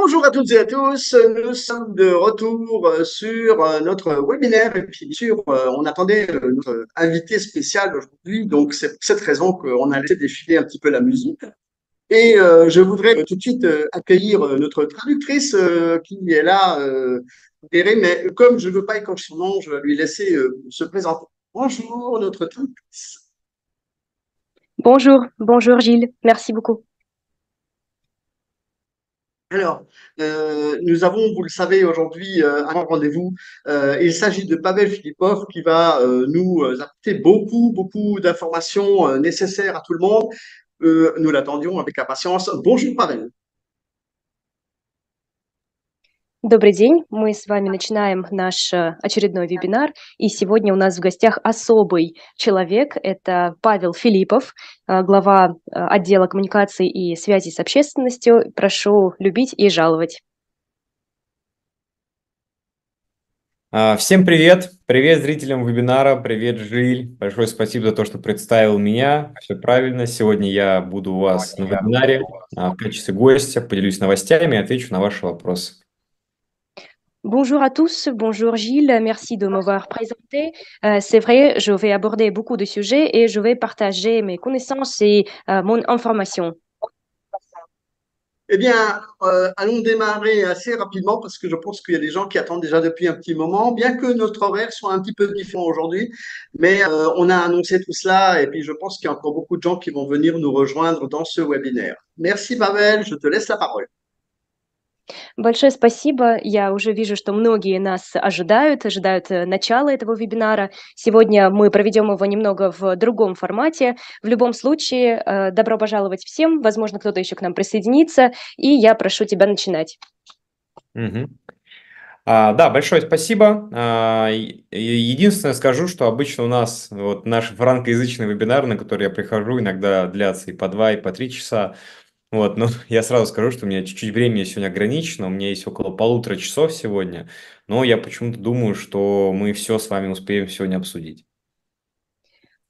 Bonjour à toutes et à tous. Nous sommes de retour euh, sur euh, notre webinaire et puis bien sûr, euh, on attendait notre invité spécial aujourd'hui. Donc c'est pour cette raison qu'on a laissé défiler un petit peu la musique. Et je voudrais tout de suite accueillir notre traductrice qui est là, mais comme je ne veux pas écorcher son nom, je vais lui laisser se présenter. Bonjour notre traductrice. Bonjour, bonjour Gilles, merci beaucoup. Alors, euh, nous avons, vous le savez, aujourd'hui euh, un rendez-vous. Euh, il s'agit de Pavel Filipov qui va euh, nous apporter beaucoup, beaucoup d'informations nécessaires à tout le monde. nous l'attendions avec impatience. Bonjour Pavel. Добрый день, мы с вами начинаем наш э, очередной вебинар, и сегодня у нас в гостях особый человек, это Павел Филиппов, э, глава э, отдела коммуникации и связи с общественностью. Прошу любить и жаловать. А, всем привет! Привет зрителям вебинара, привет, Жиль. Большое спасибо за то, что представил меня. Все правильно. Сегодня я буду у вас на вебинаре а, в качестве гостя, поделюсь новостями и отвечу на ваши вопросы. Bonjour à tous, bonjour Gilles, merci de m'avoir présenté. Euh, c'est vrai, je vais aborder beaucoup de sujets et je vais partager mes connaissances et euh, mon information. Eh bien, euh, allons démarrer assez rapidement parce que je pense qu'il y a des gens qui attendent déjà depuis un petit moment, bien que notre horaire soit un petit peu différent aujourd'hui. Mais on a annoncé tout cela et puis je pense qu'il y a encore beaucoup de gens qui vont venir nous rejoindre dans ce webinaire. Merci Mabel, je te laisse la parole. Большое спасибо. Я уже вижу, что многие нас ожидают, ожидают э, начала этого вебинара. Сегодня мы проведем его немного в другом формате. В любом случае, э, добро пожаловать всем. Возможно, кто-то еще к нам присоединится. И я прошу тебя начинать. Угу. А, да, большое спасибо. А, единственное скажу, что обычно у нас вот наш франкоязычный вебинар, на который я прихожу иногда длятся и по два, и по три часа. Вот, ну, я сразу скажу, что у меня чуть-чуть времени сегодня ограничено, у меня есть около полутора часов сегодня, но я почему-то думаю, что мы все вами сегодня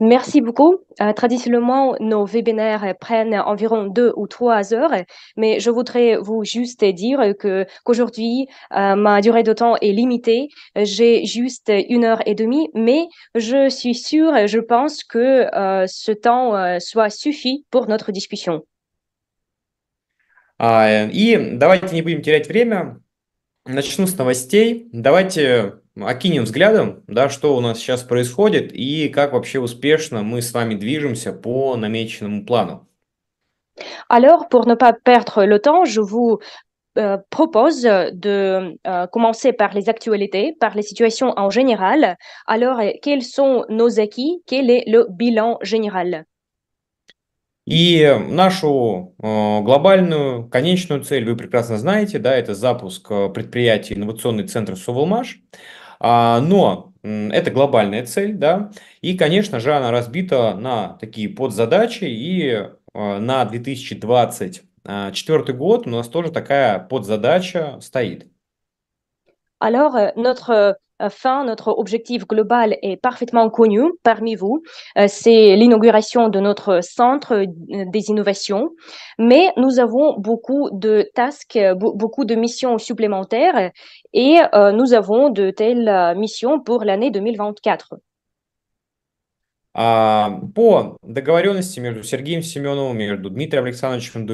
Merci beaucoup. Euh, traditionnellement, nos webinaires prennent environ deux ou trois heures, mais je voudrais vous juste dire que qu'aujourd'hui, euh, ma durée de temps est limitée. J'ai juste une heure et demie, mais je suis sûre, je pense que euh, ce temps soit suffit pour notre discussion. И давайте не будем терять время. Начну с новостей. Давайте окинем взглядом, да, что у нас сейчас происходит и как вообще успешно мы с вами движемся по намеченному плану. Alors, pour ne pas perdre le temps, je vous euh, propose de euh, commencer par les actualités, par les situations en général. Alors, quels sont nos acquis Quel est le bilan général и нашу э, глобальную конечную цель вы прекрасно знаете, да, это запуск э, предприятия инновационный центр Соволмаш. А, но это глобальная цель, да, и, конечно же, она разбита на такие подзадачи, и э, на 2024 год у нас тоже такая подзадача стоит. Alors, notre Enfin, notre objectif global est parfaitement connu parmi vous. Euh, c'est l'inauguration de notre centre euh, des innovations. Mais nous avons beaucoup de tasks, euh, beaucoup de missions supplémentaires et nous avons de telles missions pour l'année 2024. По договоренности между Сергеем между Дмитрием Александровичем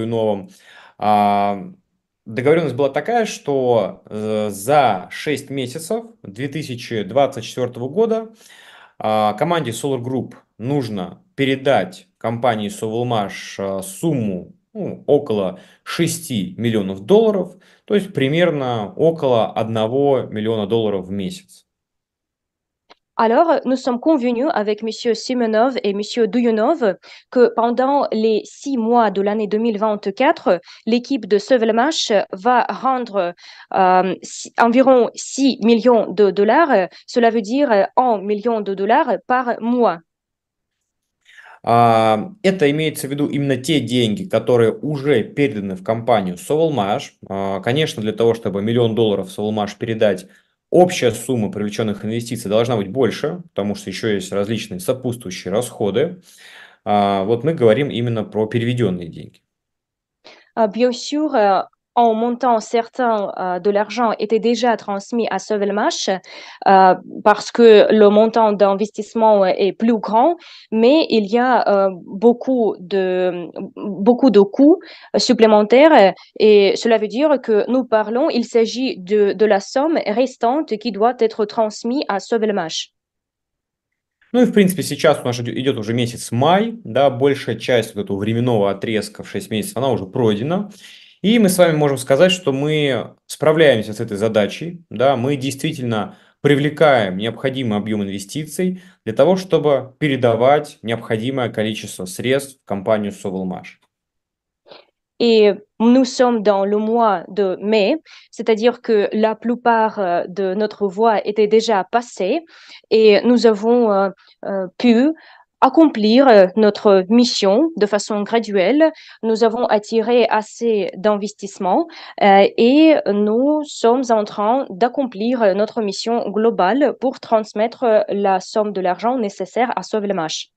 договоренность была такая, что э, за 6 месяцев 2024 года а, команде Solar Group нужно передать компании Sovelmash э, сумму ну, около 6 миллионов долларов, то есть примерно около 1 миллиона долларов в месяц. Alors, nous sommes convenus avec M. Simonov et M. Duyunov que pendant les six mois de l'année 2024, l'équipe de Sevelmash va rendre euh, environ 6 millions de dollars, cela veut dire 1 million de dollars par mois. это имеется в виду именно те деньги, которые уже переданы в компанию Sovelmash. конечно, для того, чтобы миллион долларов Sovelmash передать Общая сумма привлеченных инвестиций должна быть больше, потому что еще есть различные сопутствующие расходы. А, вот мы говорим именно про переведенные деньги. А, bien sûr, э, en montant certains euh, de l'argent était déjà transmis à Sovelmash euh, parce que le montant d'investissement est plus grand, mais il y a euh, beaucoup de beaucoup de coûts supplémentaires et cela veut dire que nous parlons, il s'agit de, de la somme restante qui doit être transmise à Sovelmash. Ну и, в принципе, сейчас у нас идет уже месяц май, да, большая часть вот этого временного отрезка в 6 месяцев, она уже пройдена. И мы с вами можем сказать, что мы справляемся с этой задачей, да, мы действительно привлекаем необходимый объем инвестиций для того, чтобы передавать необходимое количество средств в компанию Соволмаш. Et nous sommes dans le mois de mai, c'est-à-dire que la plupart euh, de notre voie était déjà passée et nous avons euh, euh pu accomplir notre mission de façon graduelle. Nous avons attiré assez d'investissements euh, et nous sommes en train d'accomplir notre mission globale pour transmettre la somme de l'argent nécessaire à Sauve le Marche.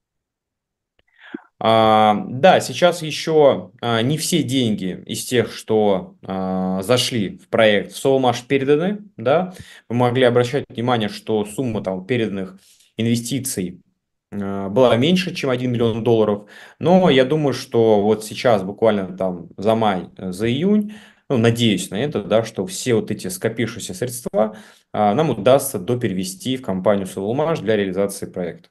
А, да, сейчас еще а, не все деньги из тех, что а, зашли в проект в Солмаш переданы, да. Вы могли обращать внимание, что сумма там переданных инвестиций а, была меньше, чем 1 миллион долларов. Но я думаю, что вот сейчас, буквально там за май, э, за июнь, ну, надеюсь на это, да, что все вот эти скопившиеся средства а, нам удастся доперевести в компанию Solomage для реализации проекта.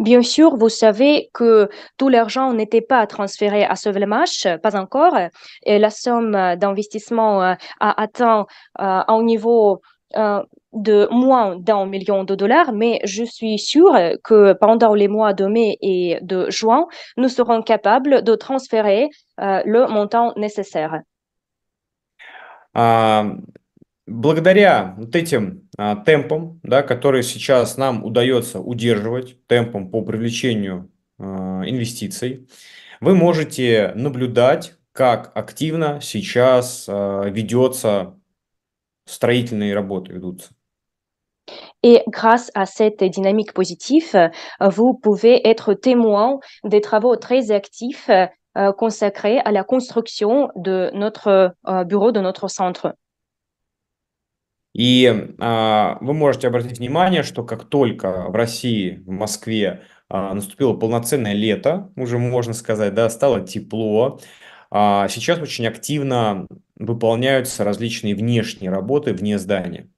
Bien sûr, vous savez que tout l'argent n'était pas transféré à Solomage, pas encore, et la somme d'investissement euh, a atteint euh, un niveau euh, de moins d'un million de dollars, mais je suis sûre que pendant les mois de mai et de juin, nous serons capables de transférer euh, le montant nécessaire. А, благодаря вот этим а, темпам, да, которые сейчас нам удается удерживать, темпом по привлечению а, инвестиций, вы можете наблюдать, как активно сейчас а, ведется строительные работы ведутся. Et grâce à cette dynamique positive, euh, vous pouvez être témoin des travaux très actifs euh, consacrés à la construction de notre euh, bureau, de notre centre. И э, вы можете обратить внимание, что как только в России, в Москве э, наступило полноценное лето, уже можно сказать, да, стало тепло, э, сейчас очень активно выполняются различные внешние работы вне здания.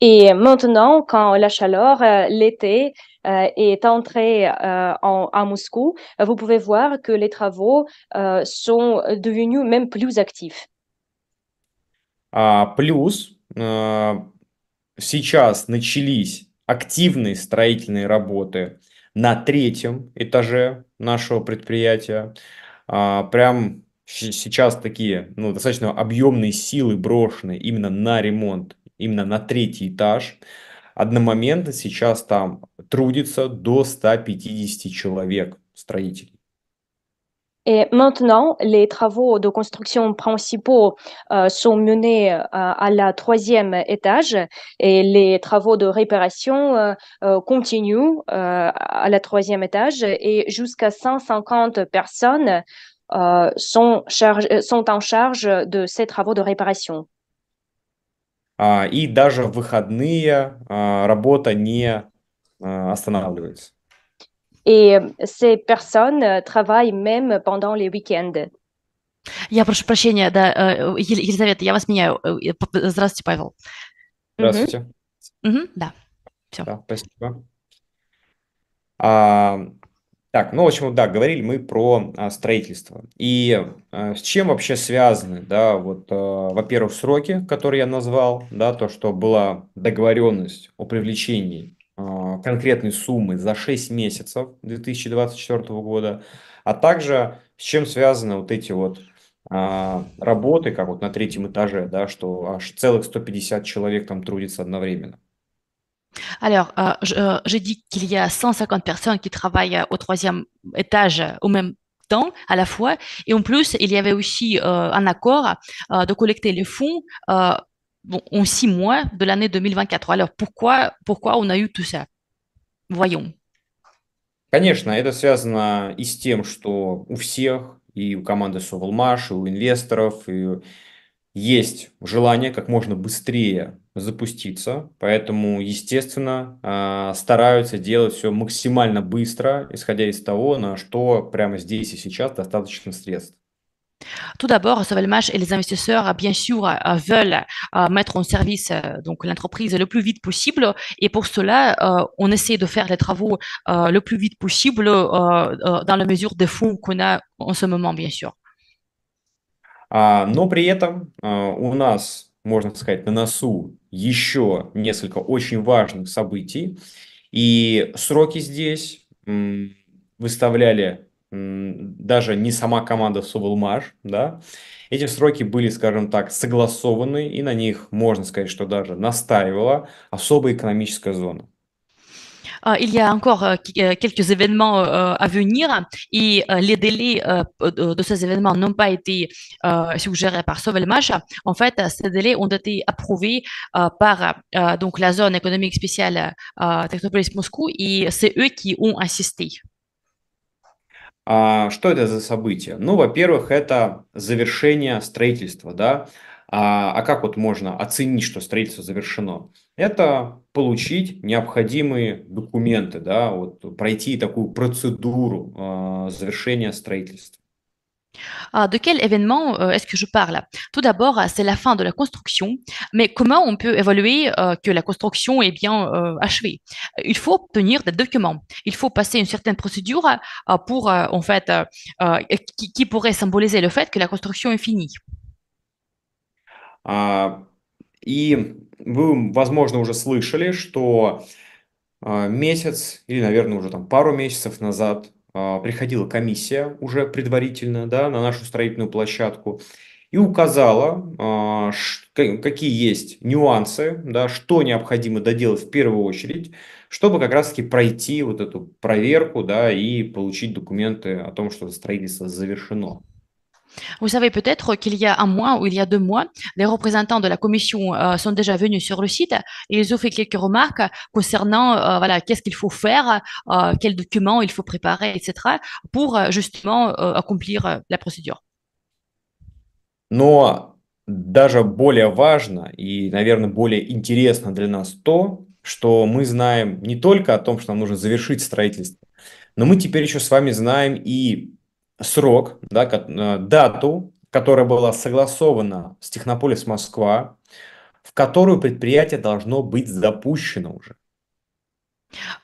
Et maintenant, quand la chaleur, euh, l'été euh, est entré euh, en, à Moscou, vous pouvez voir que les travaux sont devenus même plus actifs. А, плюс э, сейчас начались активные строительные работы на третьем этаже нашего предприятия. А, прям сейчас такие ну, достаточно объемные силы брошены именно на ремонт 150 человек Et maintenant, les travaux de construction principaux euh, sont menés euh, à la troisième étage et les travaux de réparation euh, continuent à la troisième étage et jusqu'à 150 personnes sont, sont en charge de ces travaux de réparation. А, и даже в выходные а, работа не а, останавливается. И эти персоны работают, даже pendant les week Я прошу прощения, да, э, Елизавета, я вас меняю. Э, здравствуйте, Павел. Здравствуйте. Угу, да, все. Да, спасибо. Так, ну, в общем, да, говорили мы про а, строительство. И а, с чем вообще связаны, да, вот, а, во-первых, сроки, которые я назвал, да, то, что была договоренность о привлечении а, конкретной суммы за 6 месяцев 2024 года, а также с чем связаны вот эти вот а, работы, как вот на третьем этаже, да, что аж целых 150 человек там трудится одновременно. Alors, euh, je, euh, qu'il y a 150 personnes qui travaillent euh, au troisième étage euh, au même temps, à la fois. Et en plus, il y avait aussi un accord de collecter les fonds en six mois de l'année 2024. Alors, pourquoi, pourquoi on a eu tout ça Voyons. Конечно, это связано и с тем, что у всех, и у команды Sovelmash, и у инвесторов, есть желание как можно быстрее запуститься, поэтому, естественно, стараются делать все максимально быстро, исходя из того, на что прямо здесь и сейчас достаточно средств. Tout d'abord, Sovelmash et les investisseurs, bien sûr, veulent mettre en service donc l'entreprise le plus vite possible. Et pour cela, on essaie de faire les travaux le plus vite possible dans la mesure des fonds qu'on a en ce moment, bien sûr. Но при этом у нас можно сказать, на носу еще несколько очень важных событий. И сроки здесь выставляли даже не сама команда Сувелмаш, да, эти сроки были, скажем так, согласованы, и на них, можно сказать, что даже настаивала особая экономическая зона il y a encore quelques événements à venir et les délais de ces événements n'ont pas été suggérés par Sovelmash. En fait, ces délais ont été approuvés par donc la zone économique spéciale Technopolis Moscou et c'est eux qui ont insisté. Что это за событие? Ну, во-первых, это завершение строительства, да. А, а как вот можно оценить, что строительство завершено? это получить необходимые документы, да, вот пройти такую процедуру De quel événement euh, est-ce que je parle Tout d'abord, euh, c'est la fin de la construction, mais comment on peut évaluer euh, que la construction est bien achevée Il faut obtenir des documents, il faut passer une certaine procédure pour, en fait, qui, pourrait symboliser le fait que la construction est finie. Ah, И вы, возможно, уже слышали, что а, месяц или, наверное, уже там пару месяцев назад а, приходила комиссия уже предварительно да, на нашу строительную площадку и указала, а, какие есть нюансы, да, что необходимо доделать в первую очередь, чтобы как раз-таки пройти вот эту проверку да, и получить документы о том, что строительство завершено. Vous savez peut-être qu'il y a un mois ou il y a deux mois, les représentants de la commission euh, sont déjà venus sur le site et ils ont fait quelques remarques concernant euh, voilà qu'est-ce qu'il faut faire, euh, quels documents il faut préparer, etc. pour justement accomplir la procédure. Но даже более важно и, наверное, более интересно для нас то, что мы знаем не только о том, что нам нужно завершить строительство, но мы теперь еще с вами знаем и Э, которая была согласована с Технополис Москва, в которую предприятие должно быть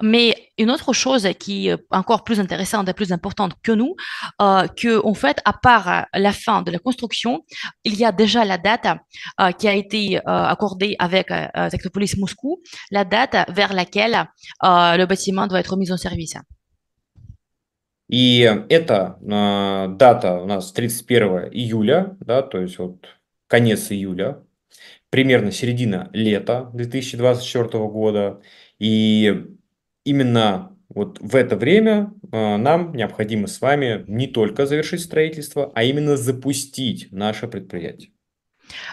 Mais une autre chose qui est encore plus intéressante et plus importante que nous, euh, que en fait, à part euh, la fin de la construction, il y a déjà la date euh, qui a été euh, accordée avec Technopolis Moscou, la date vers laquelle le bâtiment doit être mis en service. И эта э, дата у нас 31 июля, да, то есть вот конец июля, примерно середина лета 2024 года. И именно вот в это время э, нам необходимо с вами не только завершить строительство, а именно запустить наше предприятие.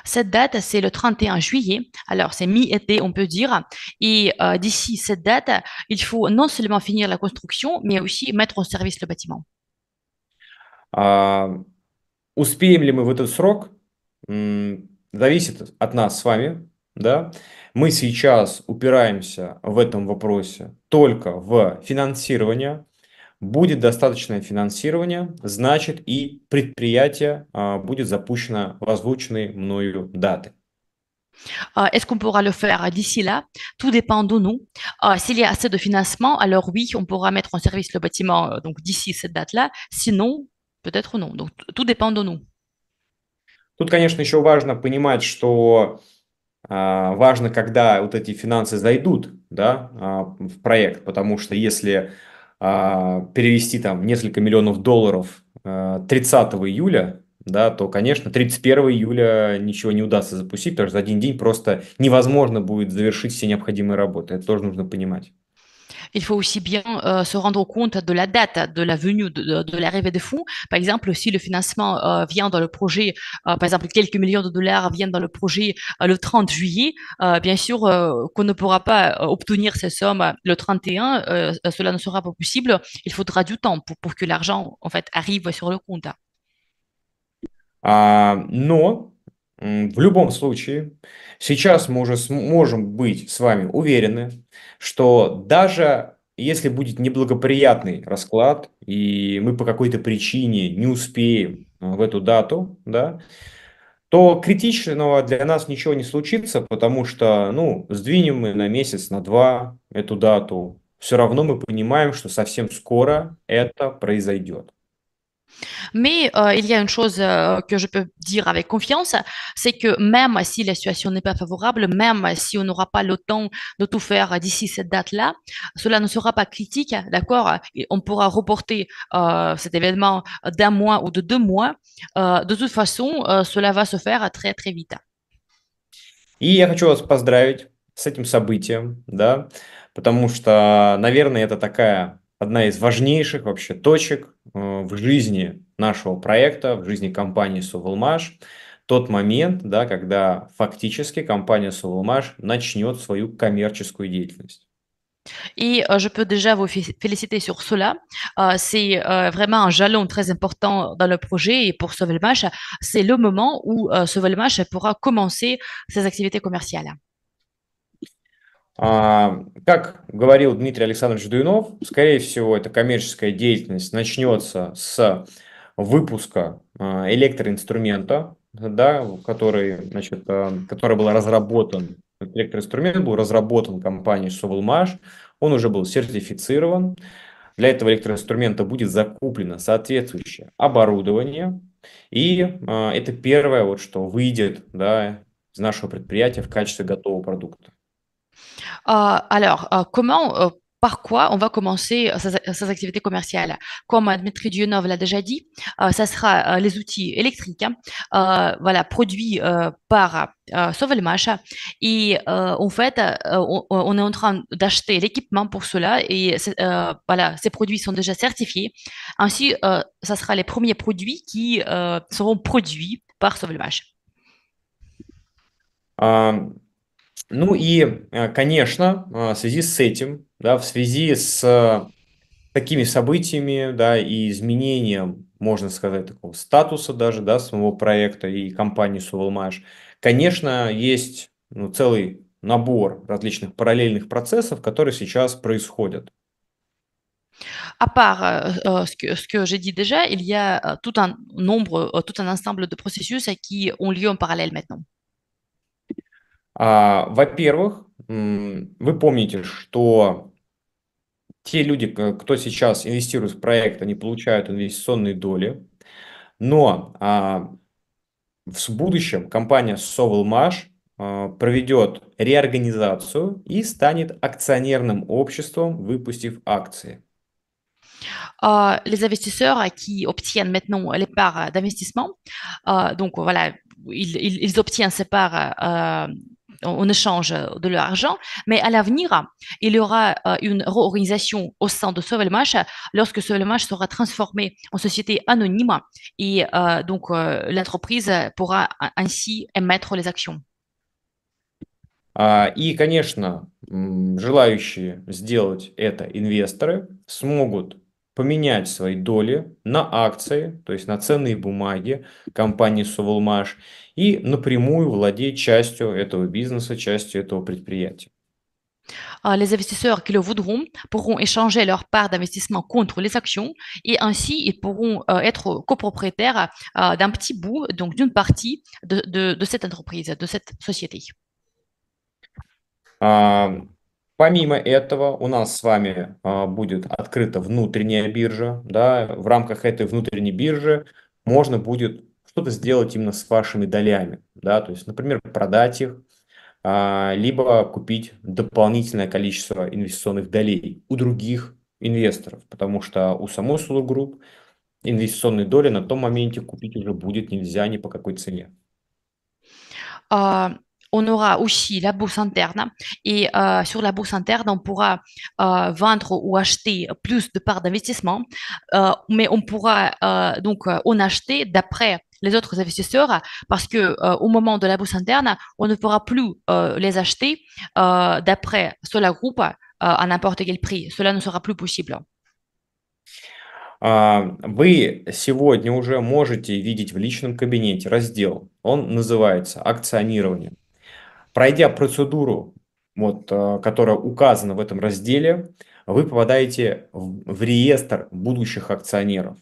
Cette date, c'est le 31 juillet. Alors, c'est mi-été, on peut dire. Et euh, d'ici cette date, il faut non seulement finir la construction, mais aussi mettre en service le bâtiment. Euh, успеем ли мы в этот срок, зависит от нас с вами. Да? Мы сейчас упираемся в этом вопросе только в финансирование Будет достаточное финансирование, значит и предприятие будет запущено в озвученные мною даты. Est-ce qu'on pourra le faire d'ici là Tout dépend de nous. S'il y a assez de financement, alors oui, on pourra mettre en service le bâtiment donc d'ici cette date-là. Sinon, peut-être non. Donc tout dépend de nous. Тут, конечно, еще важно понимать, что важно, когда вот эти финансы зайдут да, в проект, потому что если а, перевести там несколько миллионов долларов 30 а, июля, да, то, конечно, 31 июля ничего не удастся запустить, потому что за один день просто невозможно будет завершить все необходимые работы. Это тоже нужно понимать. il faut aussi bien euh, se rendre compte de la date de la venue de, l'arrivée des fonds. Par exemple, si le financement euh, vient dans le projet, euh, par exemple, quelques millions de dollars viennent dans le projet le 30 juillet, bien sûr qu'on ne pourra pas obtenir ces sommes le 31, cela ne sera pas possible. Il faudra du temps pour, que l'argent en fait arrive sur le compte. Non. В любом случае, сейчас мы уже сможем быть с вами уверены, что даже если будет неблагоприятный расклад, и мы по какой-то причине не успеем э, в эту дату, да, то критичного для нас ничего не случится, потому что, ну, сдвинем мы на месяц, на два эту дату, все равно мы понимаем, что совсем скоро это произойдет. Mais euh, il y a une chose euh, que je peux dire avec confiance, c'est que même si la situation n'est pas favorable, même si on n'aura pas le temps de tout faire d'ici cette date-là, cela ne sera pas critique, d'accord On pourra reporter euh, cet événement d'un mois ou de deux mois. de toute façon, cela va se faire très très vite. И я хочу вас поздравить с этим событием, да, потому что, наверное, это такая одна из важнейших вообще точек в жизни нашего проекта, в жизни компании Сувелмаш. Тот момент, да, когда фактически компания Сувелмаш начнет свою коммерческую деятельность. Et je peux déjà vous féliciter sur cela. c'est vraiment un jalon très important dans le projet et pour Sovelmash, c'est le moment où Sovelmash pourra commencer ses activités commerciales. А, как говорил Дмитрий Александрович Дуинов, скорее всего, эта коммерческая деятельность начнется с выпуска а, электроинструмента, да, который, значит, а, который был разработан, электроинструмент был разработан компанией Sovelmash, он уже был сертифицирован. Для этого электроинструмента будет закуплено соответствующее оборудование, и это первое, вот, что выйдет да, из нашего предприятия в качестве готового продукта. Euh, alors, euh, comment euh, par quoi on va commencer ces activités commerciales. Comme Dmitri Dionov l'a déjà dit, ce ça sera les outils électriques, hein. voilà, produits par Sovelmash. Et en fait, on, est en train d'acheter l'équipement pour cela et voilà, ces produits sont déjà certifiés. Ainsi, ça sera les premiers produits qui seront produits par Sovelmash. Ну и, э, конечно, э, в связи с этим, да, в связи с такими событиями, да, и изменением, можно сказать, такого статуса даже, да, самого проекта и компании Сувалмаш, конечно, есть ну, целый набор различных параллельных процессов, которые сейчас происходят. À а part euh, ce, que, ce que j'ai dit déjà, il y a tout un nombre, tout un ensemble de processus qui ont lieu en parallèle maintenant. А, во-первых, вы помните, что те люди, кто сейчас инвестирует в проект, они получают инвестиционные доли, но а, в будущем компания Sovelmash а, проведет реорганизацию и станет акционерным обществом, выпустив акции. Euh, les investisseurs qui obtiennent maintenant les parts d'investissement, euh, donc voilà, ils, ils, ils, obtiennent ces parts euh, on échange euh, de l'argent, mais à l'avenir, il y aura euh, une réorganisation au sein de Sovelmash lorsque Sovelmash sera transformé en société anonyme et euh, donc l'entreprise pourra ainsi émettre les actions. И, конечно, желающие сделать это инвесторы смогут поменять свои доли на акции, то есть на ценные бумаги компании Сувалмаш и напрямую владеть частью этого бизнеса, частью этого предприятия. Les investisseurs qui le voudront pourront échanger leur part d'investissement contre les actions et ainsi ils pourront être copropriétaires d'un petit bout, donc d'une partie de, de, de cette entreprise, de cette société. Uh... Помимо этого, у нас с вами а, будет открыта внутренняя биржа. Да? В рамках этой внутренней биржи можно будет что-то сделать именно с вашими долями. Да? То есть, например, продать их, а, либо купить дополнительное количество инвестиционных долей у других инвесторов, потому что у самой Solar Group инвестиционные доли на том моменте купить уже будет нельзя ни по какой цене. А, on aura aussi la bourse interne et euh, sur la bourse interne, on pourra euh, vendre ou acheter plus de parts d'investissement, euh, mais on pourra donc en acheter d'après les autres investisseurs parce que au moment de la bourse interne, on ne pourra plus les acheter d'après la groupe à n'importe quel prix. Cela ne sera plus possible. Vous, Вы сегодня уже можете видеть в личном кабинете раздел. Он называется «Акционирование». Пройдя процедуру, вот, э, которая указана в этом разделе, вы попадаете в, в реестр будущих акционеров.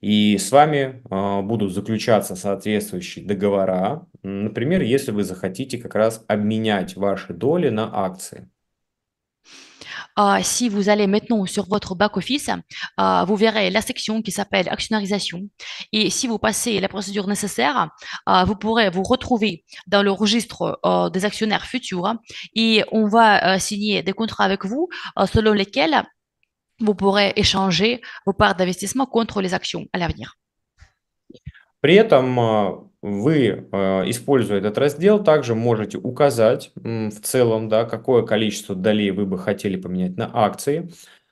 И с вами э, будут заключаться соответствующие договора. Например, если вы захотите как раз обменять ваши доли на акции. Euh, si vous allez maintenant sur votre back-office, euh, vous verrez la section qui s'appelle actionnarisation. Et si vous passez la procédure nécessaire, euh, vous pourrez vous retrouver dans le registre des actionnaires futurs et on va signer des contrats avec vous selon lesquels vous pourrez échanger vos parts d'investissement contre les actions à l'avenir. При э, вы, э, используя этот раздел, также можете указать в целом, да, какое количество долей вы бы хотели поменять на акции,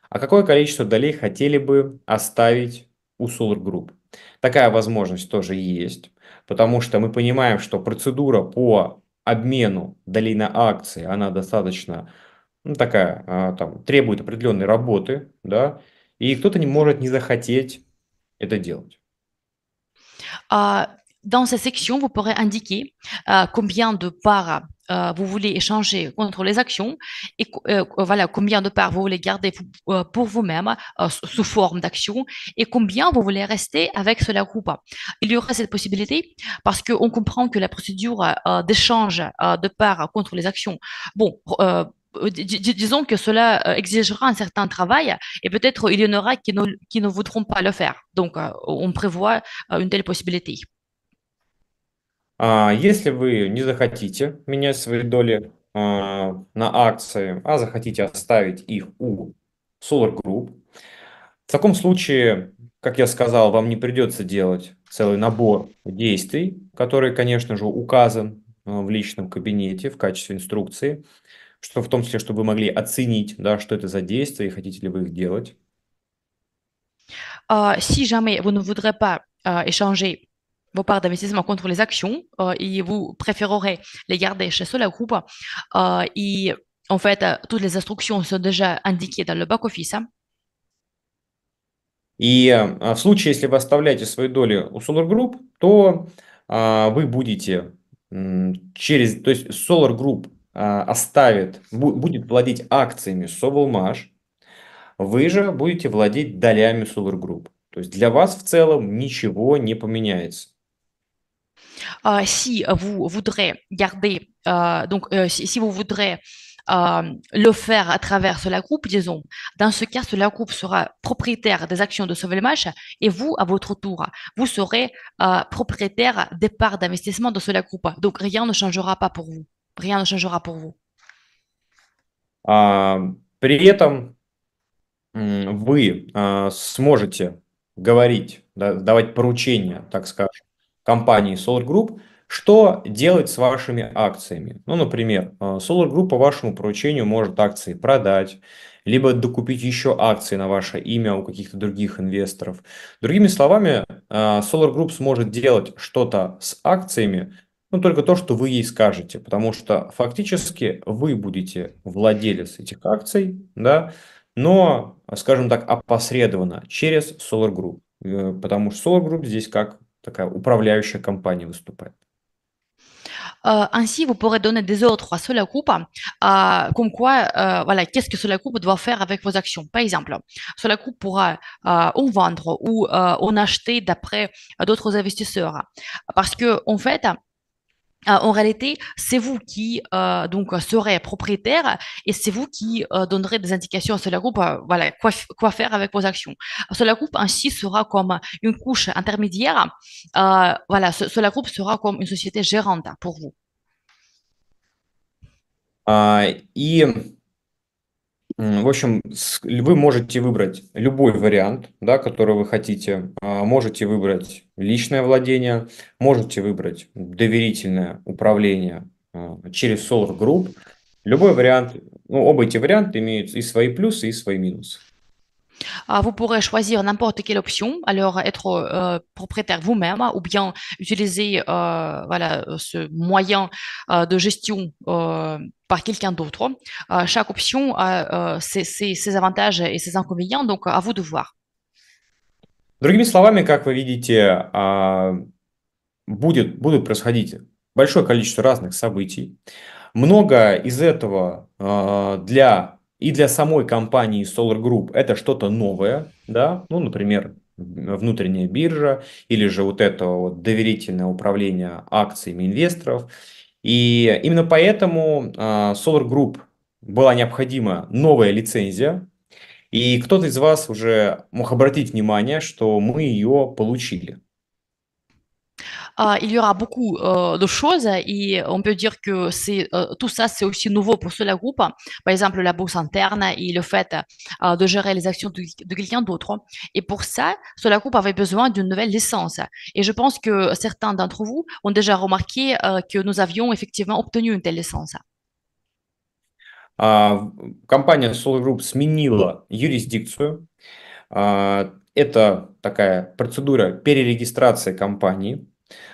а какое количество долей хотели бы оставить у Solar Group. Такая возможность тоже есть, потому что мы понимаем, что процедура по обмену долей на акции, она достаточно ну, такая, э, там, требует определенной работы, да, и кто-то не может не захотеть это делать. А dans cette section, vous pourrez indiquer euh, combien de parts euh, vous voulez échanger contre les actions et euh, voilà combien de parts vous voulez garder pour vous-même sous forme d'action et combien vous voulez rester avec cela pas. Il y aura cette possibilité parce qu'on comprend que la procédure d'échange de parts contre les actions, bon, disons que cela exigera un certain travail et peut-être il y en aura qui qui ne voudront pas le faire. Donc, on prévoit une telle possibilité. А, если вы не захотите менять свои доли а, на акции, а захотите оставить их у Solar Group, в таком случае, как я сказал, вам не придется делать целый набор действий, который, конечно же, указан а, в личном кабинете в качестве инструкции, что в том числе, чтобы вы могли оценить, да, что это за действия и хотите ли вы их делать. Uh, si jamais vous ne voudrez pas uh, échanger vos parts d'investissement contre les actions et vous préférerez les garder chez Solar Group. et en fait, toutes les instructions sont déjà indiquées dans le back-office. И в случае, если вы оставляете свою долю у Solar Group, то вы будете через, то есть Solar Group оставит, будет владеть акциями Sovelmash, вы же будете владеть долями Solar Group. То есть для вас в целом ничего не поменяется. Euh, euh, euh, si vous voudrez garder, donc si, vous voudrez le faire à travers la groupe, disons, dans ce cas, cela groupe sera propriétaire des actions de Sovelmach et vous, à votre tour, vous serez propriétaire des parts d'investissement de cela groupe. Donc rien ne changera pas pour vous. Rien ne changera pour vous. при этом вы э, сможете говорить, давать поручения, так скажем, компании Solar Group, что делать с вашими акциями. Ну, например, э, Solar Group по вашему поручению может акции продать, либо докупить еще акции на ваше имя у каких-то других инвесторов. Другими словами, э, Solar Group сможет делать что-то с акциями, но ну, только то, что вы ей скажете, потому что фактически вы будете владелец этих акций, да, но, скажем так, опосредованно через Solar Group, э, потому что Solar Group здесь как такая управляющая компания выступает. Э, ainsi, vous pourrez donner des ordres à Solacoupe. Group, euh, comme quoi, euh, voilà, qu'est-ce que Solacoupe doit faire avec vos actions. Par exemple, sur pourra euh, en vendre ou euh, en acheter d'après d'autres investisseurs. Parce que, en fait, euh, en réalité, c'est vous qui euh, donc euh, serez propriétaire et c'est vous qui donnerez des indications à Solar Group, voilà quoi, faire avec vos actions. Solar Group ainsi sera comme une couche intermédiaire. voilà, Solar Group sera comme une société gérante pour vous. et В общем, вы можете выбрать любой вариант, да, который вы хотите. А, можете выбрать личное владение, можете выбрать доверительное управление а, через Solar Group. Любой вариант, ну, оба эти варианта имеют и свои плюсы, и свои минусы. Ah, vous pourrez choisir n'importe quelle option, alors être euh, propriétaire vous-même hein, ou bien utiliser euh, voilà, euh, ce moyen de gestion par quelqu'un d'autre. chaque option a ses, avantages et ses inconvénients, donc à vous de voir. Другими словами, как вы видите, будет, будут происходить большое количество разных событий. Много из этого для И для самой компании Solar Group это что-то новое, да, ну, например, внутренняя биржа или же вот это вот доверительное управление акциями инвесторов. И именно поэтому а, Solar Group была необходима новая лицензия. И кто-то из вас уже мог обратить внимание, что мы ее получили. Euh, il y aura beaucoup euh, de choses et on peut dire que c'est euh, tout ça, c'est aussi nouveau pour cela groupe. Par exemple, la bourse interne et le fait de gérer les actions de, quelqu'un d'autre. Et pour ça, cela groupe avait besoin d'une nouvelle licence. Et je pense que certains d'entre vous ont déjà remarqué que nous avions effectivement obtenu une telle licence. campagne Solar Group сменила юрисдикцию, Это такая процедура перерегистрации компании.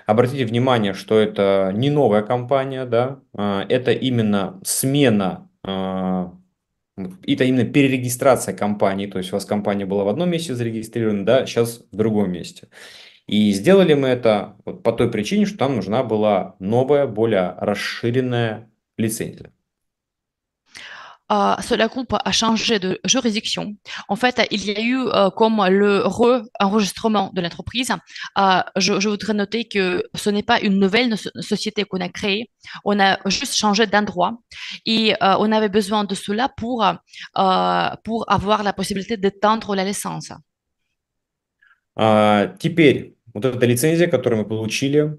Обратите внимание, что это не новая компания, да, а, это именно смена а, это именно перерегистрация компании, то есть у вас компания была в одном месте зарегистрирована, да, сейчас в другом месте. И сделали мы это вот по той причине, что там нужна была новая, более расширенная лицензия. euh, cela groupe a changé de juridiction. En fait, il y a eu euh, comme le re-enregistrement de l'entreprise. Euh, je, voudrais noter que ce n'est pas une nouvelle société qu'on a créée. On a juste changé d'endroit et euh, on avait besoin de cela pour, pour avoir la possibilité d'étendre la licence. теперь вот эта лицензия, которую мы получили,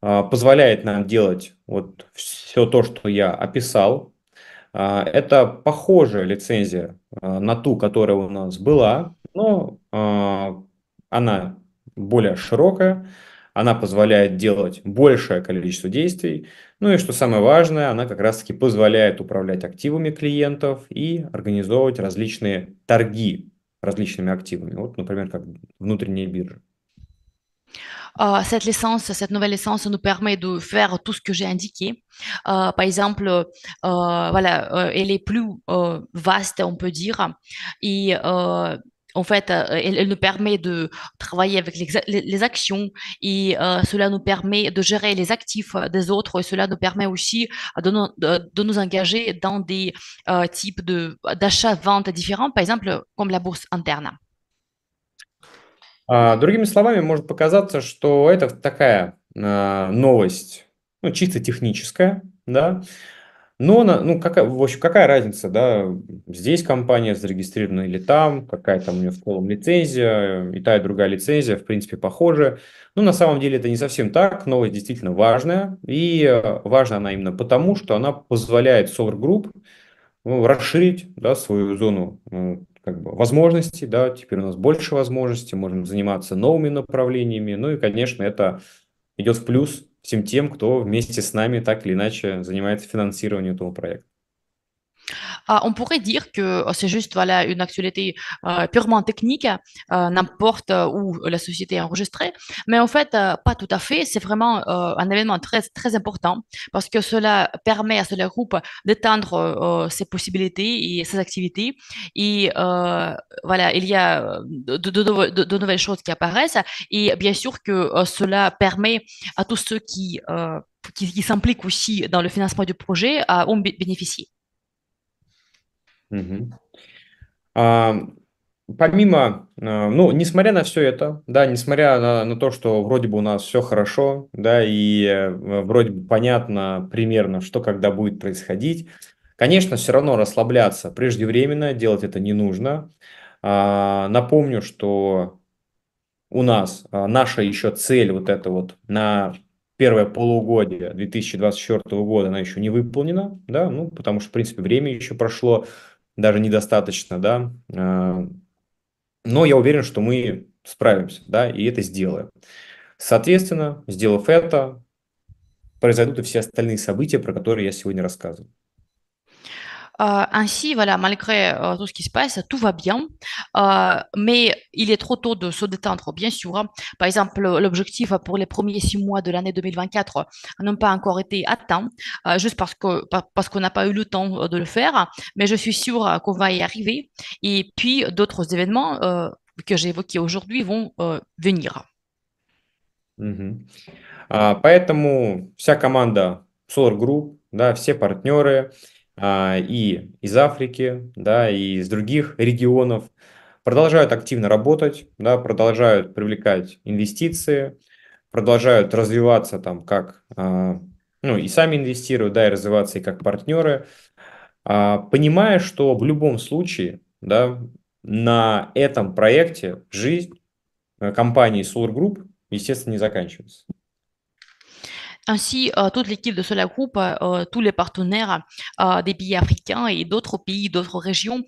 позволяет нам делать вот все то, что я описал, А, это похожая лицензия а, на ту, которая у нас была, но а, она более широкая, она позволяет делать большее количество действий, ну и что самое важное, она как раз-таки позволяет управлять активами клиентов и организовывать различные торги различными активами, вот, например, как внутренние биржи. Euh, cette licence, cette nouvelle licence nous permet de faire tout ce que j'ai indiqué. Euh, par exemple, euh, voilà, elle est plus vaste, on peut dire, et en fait, elle, nous permet de travailler avec les, actions et cela nous permet de gérer les actifs des autres et cela nous permet aussi de, nous, de, nous engager dans des types d'achats-ventes différents, par exemple comme la bourse interne. А, другими словами, может показаться, что это такая а, новость, ну, чисто техническая, да, но, ну, какая, в общем, какая разница, да, здесь компания зарегистрирована или там, какая там у нее в целом лицензия, и та, и другая лицензия, в принципе, похожа. Ну, на самом деле это не совсем так, новость действительно важная, и э, важна она именно потому, что она позволяет Solar Group ну, расширить да, свою зону э, как бы возможностей, да, теперь у нас больше возможностей, можем заниматься новыми направлениями, ну и, конечно, это идет в плюс всем тем, кто вместе с нами так или иначе занимается финансированием этого проекта. Euh, on pourrait dire que euh, c'est juste voilà, une actualité euh, purement technique, n'importe où la société est enregistrée, mais en fait, pas tout à fait. C'est vraiment un événement très, très important parce que cela permet à ce groupe d'étendre ses possibilités et ses activités. Et voilà, il y a de, nouvelles choses qui apparaissent et bien sûr que cela permet à tous ceux qui qui, s'impliquent aussi dans le financement du projet à ont bénéficier. Угу. А, помимо, а, ну, несмотря на все это, да, несмотря на, на то, что вроде бы у нас все хорошо, да, и э, вроде бы понятно примерно, что когда будет происходить, конечно, все равно расслабляться преждевременно, делать это не нужно. А, напомню, что у нас а, наша еще цель вот эта вот на первое полугодие 2024 года, она еще не выполнена, да, ну, потому что, в принципе, время еще прошло, даже недостаточно, да. А, но я уверен, что мы справимся, да, и это сделаем. Соответственно, сделав это, произойдут и все остальные события, про которые я сегодня рассказываю. Euh, ainsi, voilà, malgré euh, tout ce qui se passe, tout va bien, euh, mais il est trop tôt de se détendre, bien sûr. Hein. Par exemple, l'objectif pour les premiers six mois de l'année 2024 n'a pas encore été atteint, juste parce parce qu'on n'a pas eu le temps de le faire, mais je suis sûre qu'on va y arriver. Et puis, d'autres événements que j'ai évoqués aujourd'hui vont venir. поэтому вся команда Solar Group, да, все партнеры, А, и из Африки, да, и из других регионов, продолжают активно работать, да, продолжают привлекать инвестиции, продолжают развиваться там как, а, ну и сами инвестируют, да, и развиваться и как партнеры, а, понимая, что в любом случае, да, на этом проекте жизнь э, компании Solar Group, естественно, не заканчивается. Ainsi, euh, toute l'équipe de Solar Group, euh, euh, tous les partenaires des pays africains et d'autres pays, d'autres régions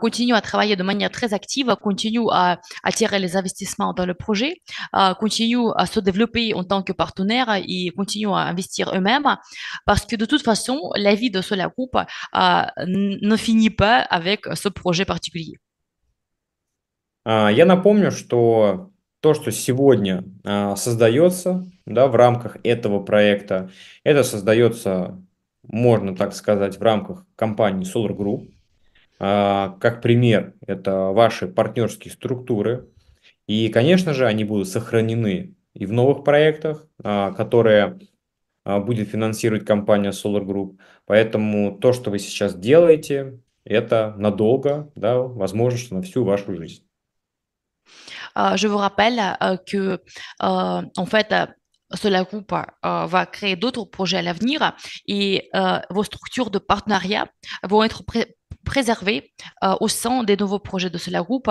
continuent à travailler de manière très active, continuent à attirer les investissements dans le projet, continuent à se développer en tant que partenaires et continuent à investir eux-mêmes parce que de toute façon, la vie de Solar Group ne finit pas avec ce projet particulier. Я напомню, que... то, что сегодня а, создается да, в рамках этого проекта, это создается, можно так сказать, в рамках компании Solar Group. А, как пример, это ваши партнерские структуры. И, конечно же, они будут сохранены и в новых проектах, а, которые будет финансировать компания Solar Group. Поэтому то, что вы сейчас делаете, это надолго, да, возможно, что на всю вашу жизнь. Euh, je vous rappelle euh, que, euh, en fait, cela groupe va créer d'autres projets à l'avenir et vos structures de partenariat vont être préservées au sein des nouveaux projets de cela groupe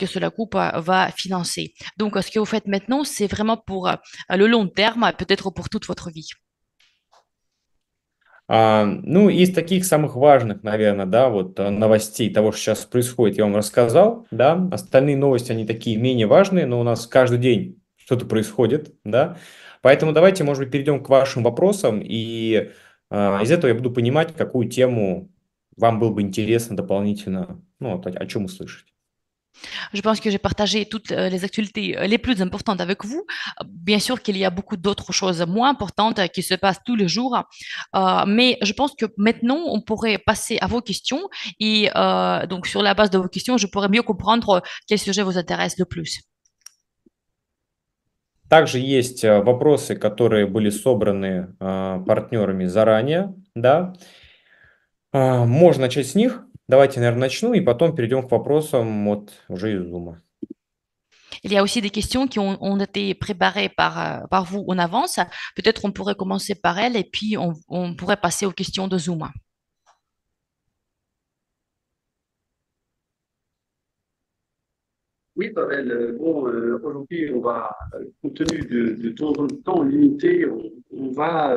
que cela groupe va financer. Donc, ce que vous faites maintenant, c'est vraiment pour le long terme, peut-être pour toute votre vie. А, ну, из таких самых важных, наверное, да, вот э, новостей того, что сейчас происходит, я вам рассказал, да, остальные новости, они такие менее важные, но у нас каждый день что-то происходит, да, поэтому давайте, может быть, перейдем к вашим вопросам, и э, из этого я буду понимать, какую тему вам было бы интересно дополнительно, ну, о чем услышать. Je pense que j'ai partagé toutes euh, les actualités euh, les plus importantes avec vous. Bien sûr qu'il y a beaucoup d'autres choses moins importantes euh, qui se passent tous les jours, mais je pense que maintenant, on pourrait passer à vos questions et donc sur la base de vos questions, je pourrais mieux comprendre quel sujet vous intéresse le plus. Также есть э, вопросы, которые были собраны э, партнерами заранее, да. Э, можно начать с них. Il y a aussi des questions qui ont, ont été préparées par, euh, par vous en avance. Peut-être on pourrait commencer par elles et puis on, on pourrait passer aux questions de Zoom. Oui, Pavel, euh, bon, euh, aujourd'hui, on va, euh, compte tenu de, de ton temps limité, on, va,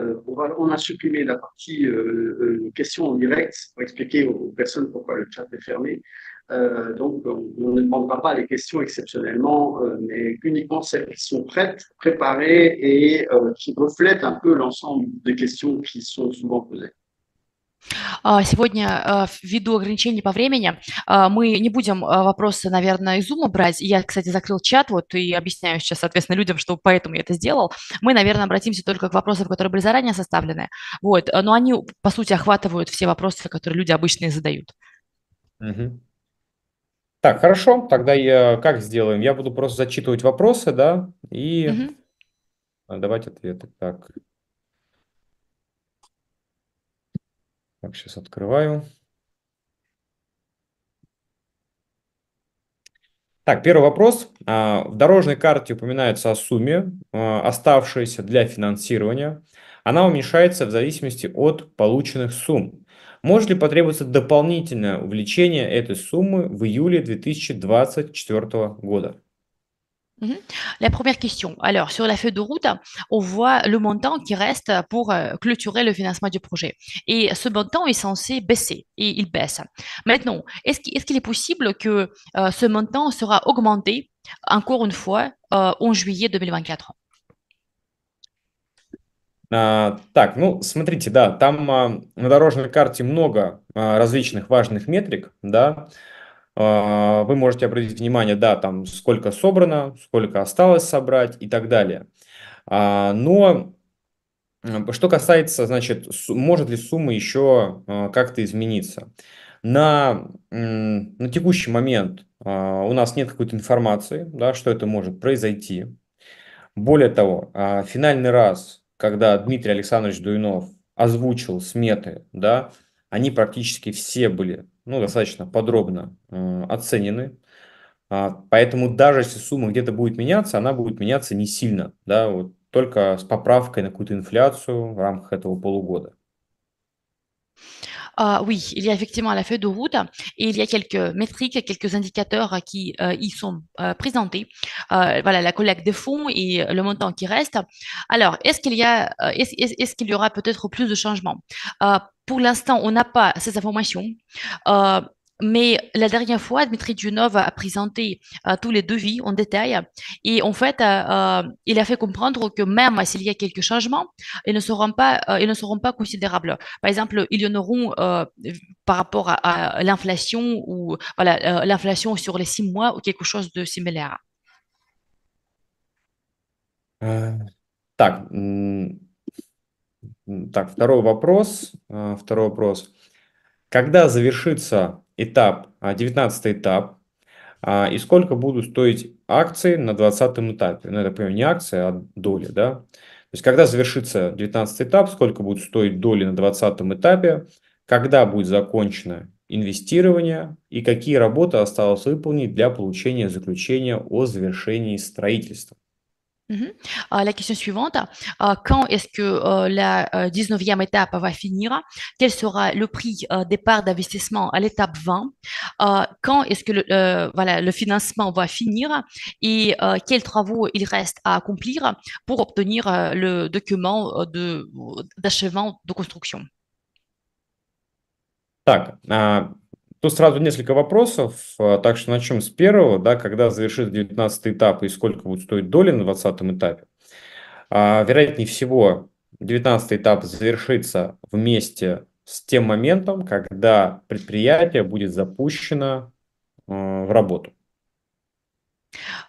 on, a supprimé la partie questions en direct pour expliquer aux personnes pourquoi le chat est fermé. donc, on ne demandera pas les questions exceptionnellement, mais uniquement celles qui sont prêtes, préparées et qui reflètent un peu l'ensemble des questions qui sont souvent posées. А, сегодня, а, ввиду ограничений по времени, а, мы не будем вопросы, наверное, из Zoom брать. Я, кстати, закрыл чат, вот, и объясняю сейчас, соответственно, людям, что поэтому я это сделал. Мы, наверное, обратимся только к вопросам, которые были заранее составлены. Вот, но они, по сути, охватывают все вопросы, которые люди обычно задают. Угу. Так, хорошо, тогда я как сделаем? Я буду просто зачитывать вопросы, да, и угу. давать ответы. Так, Так, сейчас открываю. Так, первый вопрос. А, в дорожной карте упоминается о сумме, а, оставшейся для финансирования. Она уменьшается в зависимости от полученных сумм. Может ли потребоваться дополнительное увеличение этой суммы в июле 2024 года? Mhm. La première question. Alors, sur la feuille de route, on voit le montant qui reste pour euh, clôturer le financement du projet. Et ce montant est censé baisser et il baisse. Maintenant, est-ce qu'il est, qu'il est, possible que euh, ce montant sera augmenté encore une fois euh, en juillet 2024 А, так, ну, смотрите, да, там а, на дорожной карте много а, различных важных метрик, А, вы можете обратить внимание, да, там сколько собрано, сколько осталось собрать и так далее. А, но что касается, значит, может ли сумма еще а, как-то измениться? На, на текущий момент у нас нет какой-то информации, да, что это может произойти. Более того, финальный раз, когда Дмитрий Александрович Дуинов озвучил сметы, да, они практически все были ну, достаточно подробно э, оценены. А, поэтому даже если сумма где-то будет меняться, она будет меняться не сильно, да, вот только с поправкой на какую-то инфляцию в рамках этого полугода. Euh, oui, il y a effectivement la feuille de route et il y a quelques métriques, quelques indicateurs qui euh, y sont euh, présentés. voilà, la collecte des fonds et le montant qui reste. Alors, est-ce qu'il y est qu'il y aura peut-être plus de changements Pour l'instant, on n'a pas ces informations. Mais la dernière fois, Dmitri Djunov a présenté euh, tous les devis en détail. Et en fait, euh, euh, il a fait comprendre que même s'il y a quelques changements, ils ne seront pas, ils ne seront pas considérables. Par exemple, il y en auront par rapport à, l'inflation ou voilà, l'inflation sur les six mois ou quelque chose de similaire. Так, так, второй вопрос. Э, второй вопрос. Когда завершится этап, 19 а, этап, а, и сколько будут стоить акции на 20 этапе. Ну, это, понимаю, не акции, а доли, да. То есть, когда завершится 19 этап, сколько будут стоить доли на 20 этапе, когда будет закончено инвестирование и какие работы осталось выполнить для получения заключения о завершении строительства. Mhm. Euh, la question suivante, euh, quand est-ce que euh, la 19e étape va finir Quel sera le prix départ d'investissement à l'étape 20 Quand est-ce que le, voilà, le financement va finir Et quels travaux il reste à accomplir pour obtenir le document d'achèvement de, construction Тут сразу несколько вопросов, а, так что начнем с первого, да, когда завершится 19 этап и сколько будет стоить доля на 20 этапе. А, вероятнее всего, 19 этап завершится вместе с тем моментом, когда предприятие будет запущено э, в работу.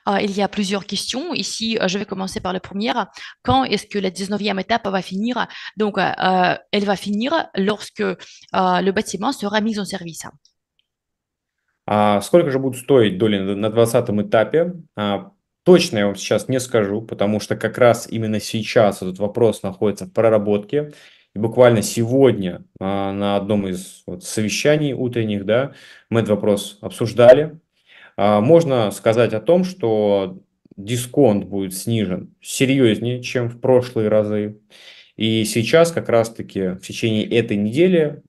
Il y a plusieurs questions. Ici, je vais commencer par la première. Quand est-ce que la 19e étape va finir Donc, euh, elle va finir lorsque euh, le bâtiment sera mis en service. А сколько же будут стоить доли на 20 этапе? А, точно я вам сейчас не скажу, потому что как раз именно сейчас этот вопрос находится в проработке. И буквально сегодня а, на одном из вот совещаний утренних да, мы этот вопрос обсуждали. Можно сказать о том, что дисконт будет снижен серьезнее, чем в прошлые разы. И сейчас как раз-таки в течение этой недели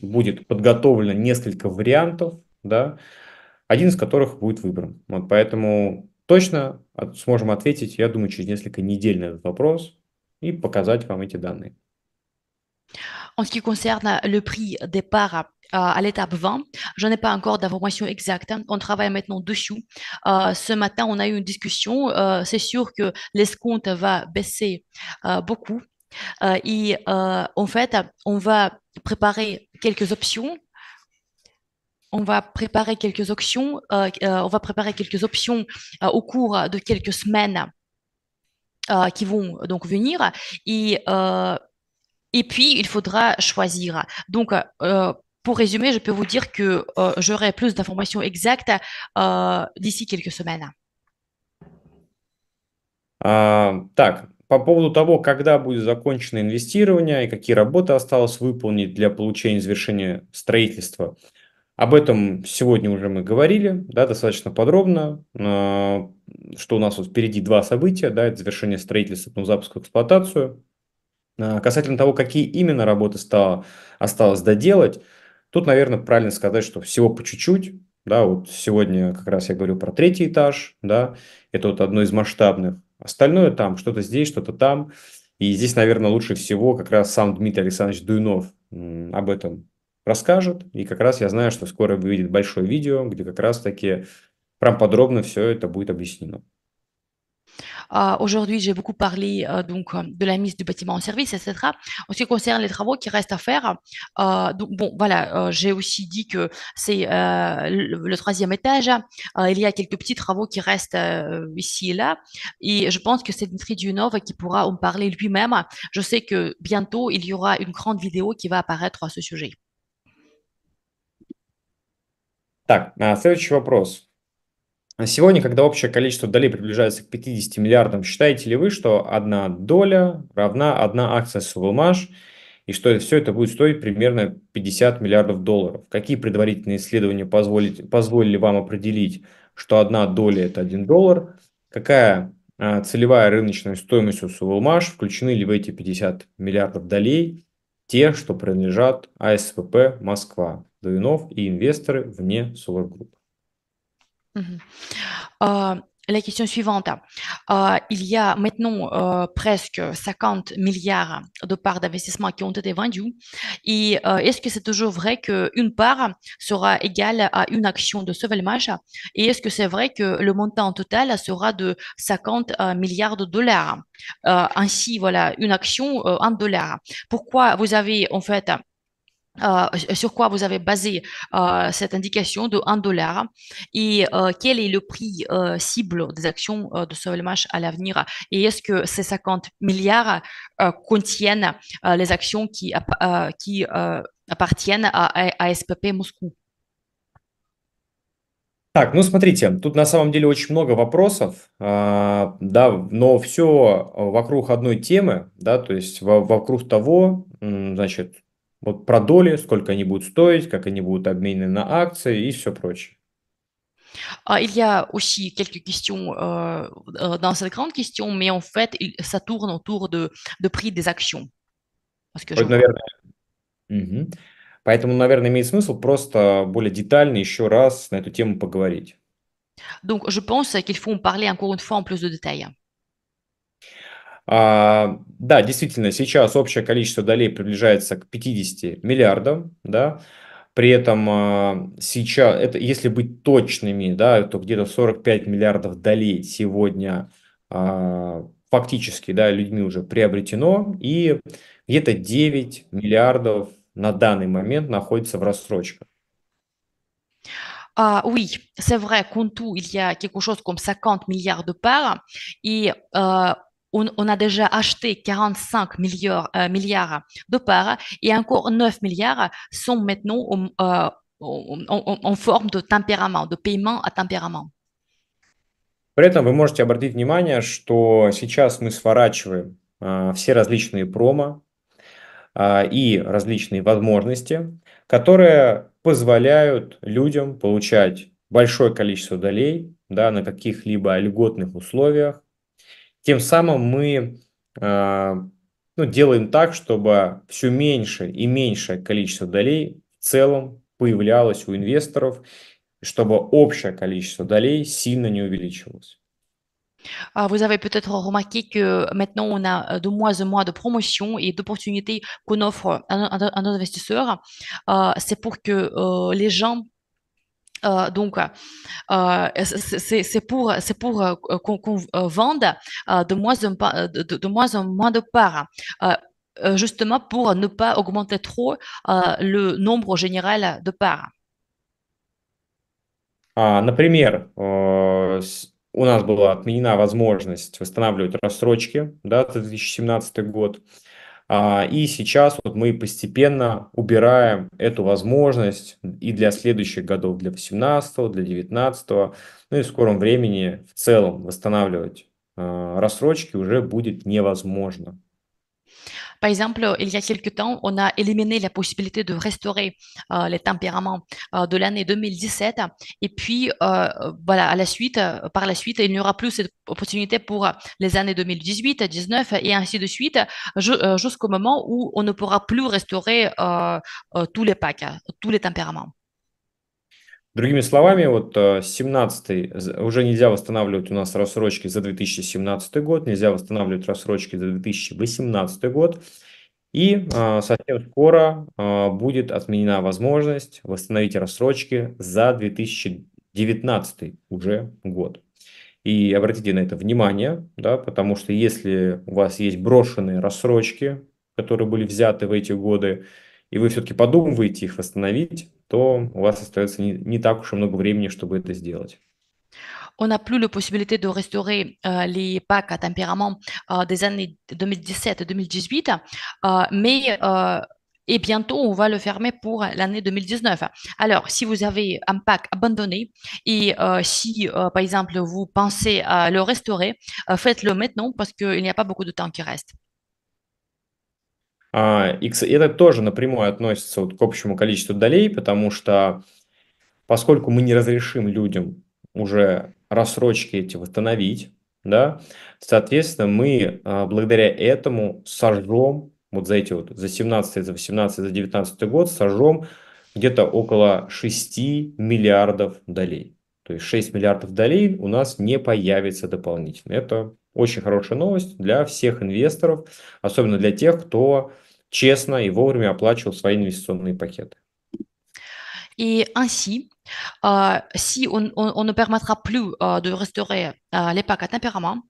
будет подготовлено несколько вариантов, да, один из которых будет выбран. Вот поэтому точно сможем ответить, я думаю, через несколько недель на этот вопрос и показать вам эти данные. En ce qui concerne le prix départ à l'étape 20. Je n'ai pas encore d'informations exactes. On travaille maintenant dessus. Euh, ce matin, on a eu une discussion. Euh, c'est sûr que l'escompte va baisser euh, beaucoup. et en fait, on va préparer quelques options. On va préparer quelques options, euh, euh, on va préparer quelques options euh, au cours de quelques semaines qui vont donc venir. Et, et puis, il faudra choisir. Donc, pour résumer, je peux vous dire que j'aurai plus d'informations exactes d'ici quelques semaines. По поводу того, когда будет закончено инвестирование и какие работы осталось выполнить для получения завершения строительства, об этом сегодня уже мы говорили, да, достаточно подробно, а, что у нас вот впереди два события, да, это завершение строительства, потом запуск в эксплуатацию. А, касательно того, какие именно работы стало, осталось доделать, тут, наверное, правильно сказать, что всего по чуть-чуть, да, вот сегодня как раз я говорю про третий этаж, да, это вот одно из масштабных Остальное там, что-то здесь, что-то там. И здесь, наверное, лучше всего как раз сам Дмитрий Александрович Дуйнов об этом расскажет. И как раз я знаю, что скоро выйдет большое видео, где как раз-таки прям подробно все это будет объяснено. Euh, aujourd'hui, j'ai beaucoup parlé euh, donc euh, de la mise du bâtiment en service, etc. En ce qui concerne les travaux qui restent à faire, donc bon, voilà, j'ai aussi dit que c'est le, troisième étage. il y a quelques petits travaux qui restent ici et là, et je pense que c'est Dmitry Dunov qui pourra en parler lui-même. Je sais que bientôt il y aura une grande vidéo qui va apparaître à ce sujet. Так, следующий А сегодня, когда общее количество долей приближается к 50 миллиардам, считаете ли вы, что одна доля равна одна акция Сулумаш, и что все это будет стоить примерно 50 миллиардов долларов? Какие предварительные исследования позволили, вам определить, что одна доля – это один доллар? Какая а, целевая рыночная стоимость у Сулумаш? Включены ли в эти 50 миллиардов долей те, что принадлежат АСВП Москва, Дуинов и инвесторы вне Solar Group? Mhm. Euh, la question suivante. Euh, il y a maintenant euh, presque 50 milliards de parts d'investissement qui ont été vendues. Et est-ce que c'est toujours vrai qu'une part sera égale à une action de Sovelmash Et est-ce que c'est vrai que le montant total sera de 50 milliards de dollars Ainsi, voilà, une action, en dollars Pourquoi vous avez en fait euh, sur quoi vous avez basé euh, cette indication de 1 dollar et euh, quel est le prix cible des actions de Sovelmash à l'avenir et est-ce que ces 50 milliards contiennent les actions qui, qui appartiennent à, SPP Moscou Так, ну смотрите, тут на самом деле очень много вопросов, да, но все вокруг одной темы, да, то есть вокруг того, значит, Вот про доли, сколько они будут стоить, как они будут обменены на акции и все protege. Ah, il y a aussi quelques questions euh, dans cette grande question, mais en fait, il, ça tourne autour de, de prix des actions. Parce que вот, наверное... угу. Поэтому, наверное, имеет смысл просто более детально еще раз на эту тему поговорить. Donc, je pense qu'il faut en parler encore une fois en plus de détails. А, да, действительно, сейчас общее количество долей приближается к 50 миллиардам, да, при этом а, сейчас, это, если быть точными, да, то где-то 45 миллиардов долей сегодня а, фактически да, людьми уже приобретено, и где-то 9 миллиардов на данный момент находится в рассрочках. Euh, oui, c'est vrai qu'en tout, il y a quelque chose comme 50 milliards de parts et euh, on, on, a déjà acheté 45 milliards, euh, milliards, de parts et encore 9 milliards sont maintenant en, en, euh, en forme de tempérament, de paiement à tempérament. При этом вы можете обратить внимание, что сейчас мы сворачиваем а, все различные промо а, и различные возможности, которые позволяют людям получать большое количество долей да, на каких-либо льготных условиях, тем самым мы а, ну, делаем так, чтобы все меньше и меньшее количество долей в целом появлялось у инвесторов, чтобы общее количество долей сильно не увеличивалось. А vous avez peut-être remarqué que maintenant, on a euh, de moins en moins de promotions et d'opportunités qu'on offre à nos investisseurs. Euh, c'est pour que euh, les gens Euh, donc, euh, euh, c'est pour, pour qu'on vende de moins, en, de, moins moins de parts justement pour ne pas augmenter trop le nombre général de parts. например, э, у нас была отменена возможность восстанавливать рассрочки, да, 2017 год. А, и сейчас вот мы постепенно убираем эту возможность и для следующих годов, для 18 для 19 ну и в скором времени в целом восстанавливать а, рассрочки уже будет невозможно. Par exemple, euh, il y a quelques temps, on a éliminé la possibilité de restaurer euh, les tempéraments euh, de l'année 2017. Et puis, voilà, à la suite, par la suite, il n'y aura plus cette opportunité pour les années 2018, 2019 et ainsi de suite, jusqu'au moment où on ne pourra plus restaurer tous les packs, tous les tempéraments. Другими словами, вот 17 э, уже нельзя восстанавливать у нас рассрочки за 2017 год, нельзя восстанавливать рассрочки за 2018 год. И э, совсем скоро э, будет отменена возможность восстановить рассрочки за 2019 уже год. И обратите на это внимание, да, потому что если у вас есть брошенные рассрочки, которые были взяты в эти годы, и vous, все-таки vous их восстановить, то у вас времени, On n'a plus la possibilité de restaurer euh, les packs à tempérament euh, des années 2017-2018, euh, mais et bientôt on va le fermer pour l'année 2019. Alors, si vous avez un pack abandonné et si, par exemple, vous pensez à le restaurer, faites-le maintenant parce qu'il n'y a pas beaucoup de temps qui reste. А, и это тоже напрямую относится вот к общему количеству долей, потому что поскольку мы не разрешим людям уже рассрочки эти восстановить, да, соответственно, мы а, благодаря этому сожжем вот за эти вот, за 17, за 18, за 19 год сожжем где-то около 6 миллиардов долей. То есть 6 миллиардов долей у нас не появится дополнительно. Это очень хорошая новость для всех инвесторов, особенно для тех, кто честно и вовремя оплачивал свои инвестиционные пакеты. Et ainsi, euh, si on, on, on ne permettra plus euh, de restaurer euh, les packs à tempérament,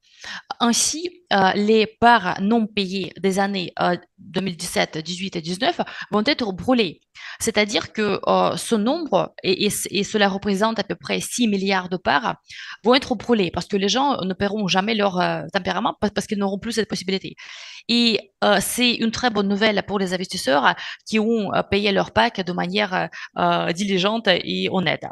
Ainsi, euh, les parts non payées des années 2017, euh, 18 et 19 vont être brûlées. C'est-à-dire que euh, ce nombre, et, cela représente à peu près 6 milliards de parts, vont être brûlées parce que les gens ne paieront jamais leur tempérament parce, qu'ils n'auront plus cette possibilité. Et c'est une très bonne nouvelle pour les investisseurs qui ont payé leur PAC de manière diligente et honnête.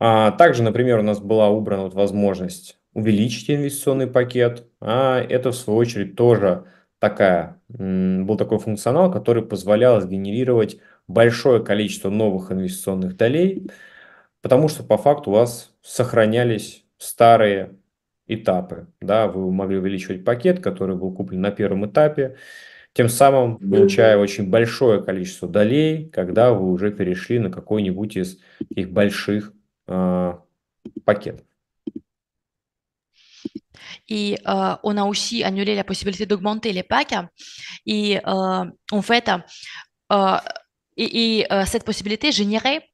Также, например, у нас была убрана возможность увеличить инвестиционный пакет, а это в свою очередь тоже такая, был такой функционал, который позволял сгенерировать большое количество новых инвестиционных долей, потому что по факту у вас сохранялись старые этапы. Да, вы могли увеличивать пакет, который был куплен на первом этапе, тем самым получая очень большое количество долей, когда вы уже перешли на какой-нибудь из их больших э, пакетов. Et euh, on a aussi annulé la possibilité d'augmenter les packs. Et euh, en fait, euh, et, cette possibilité générait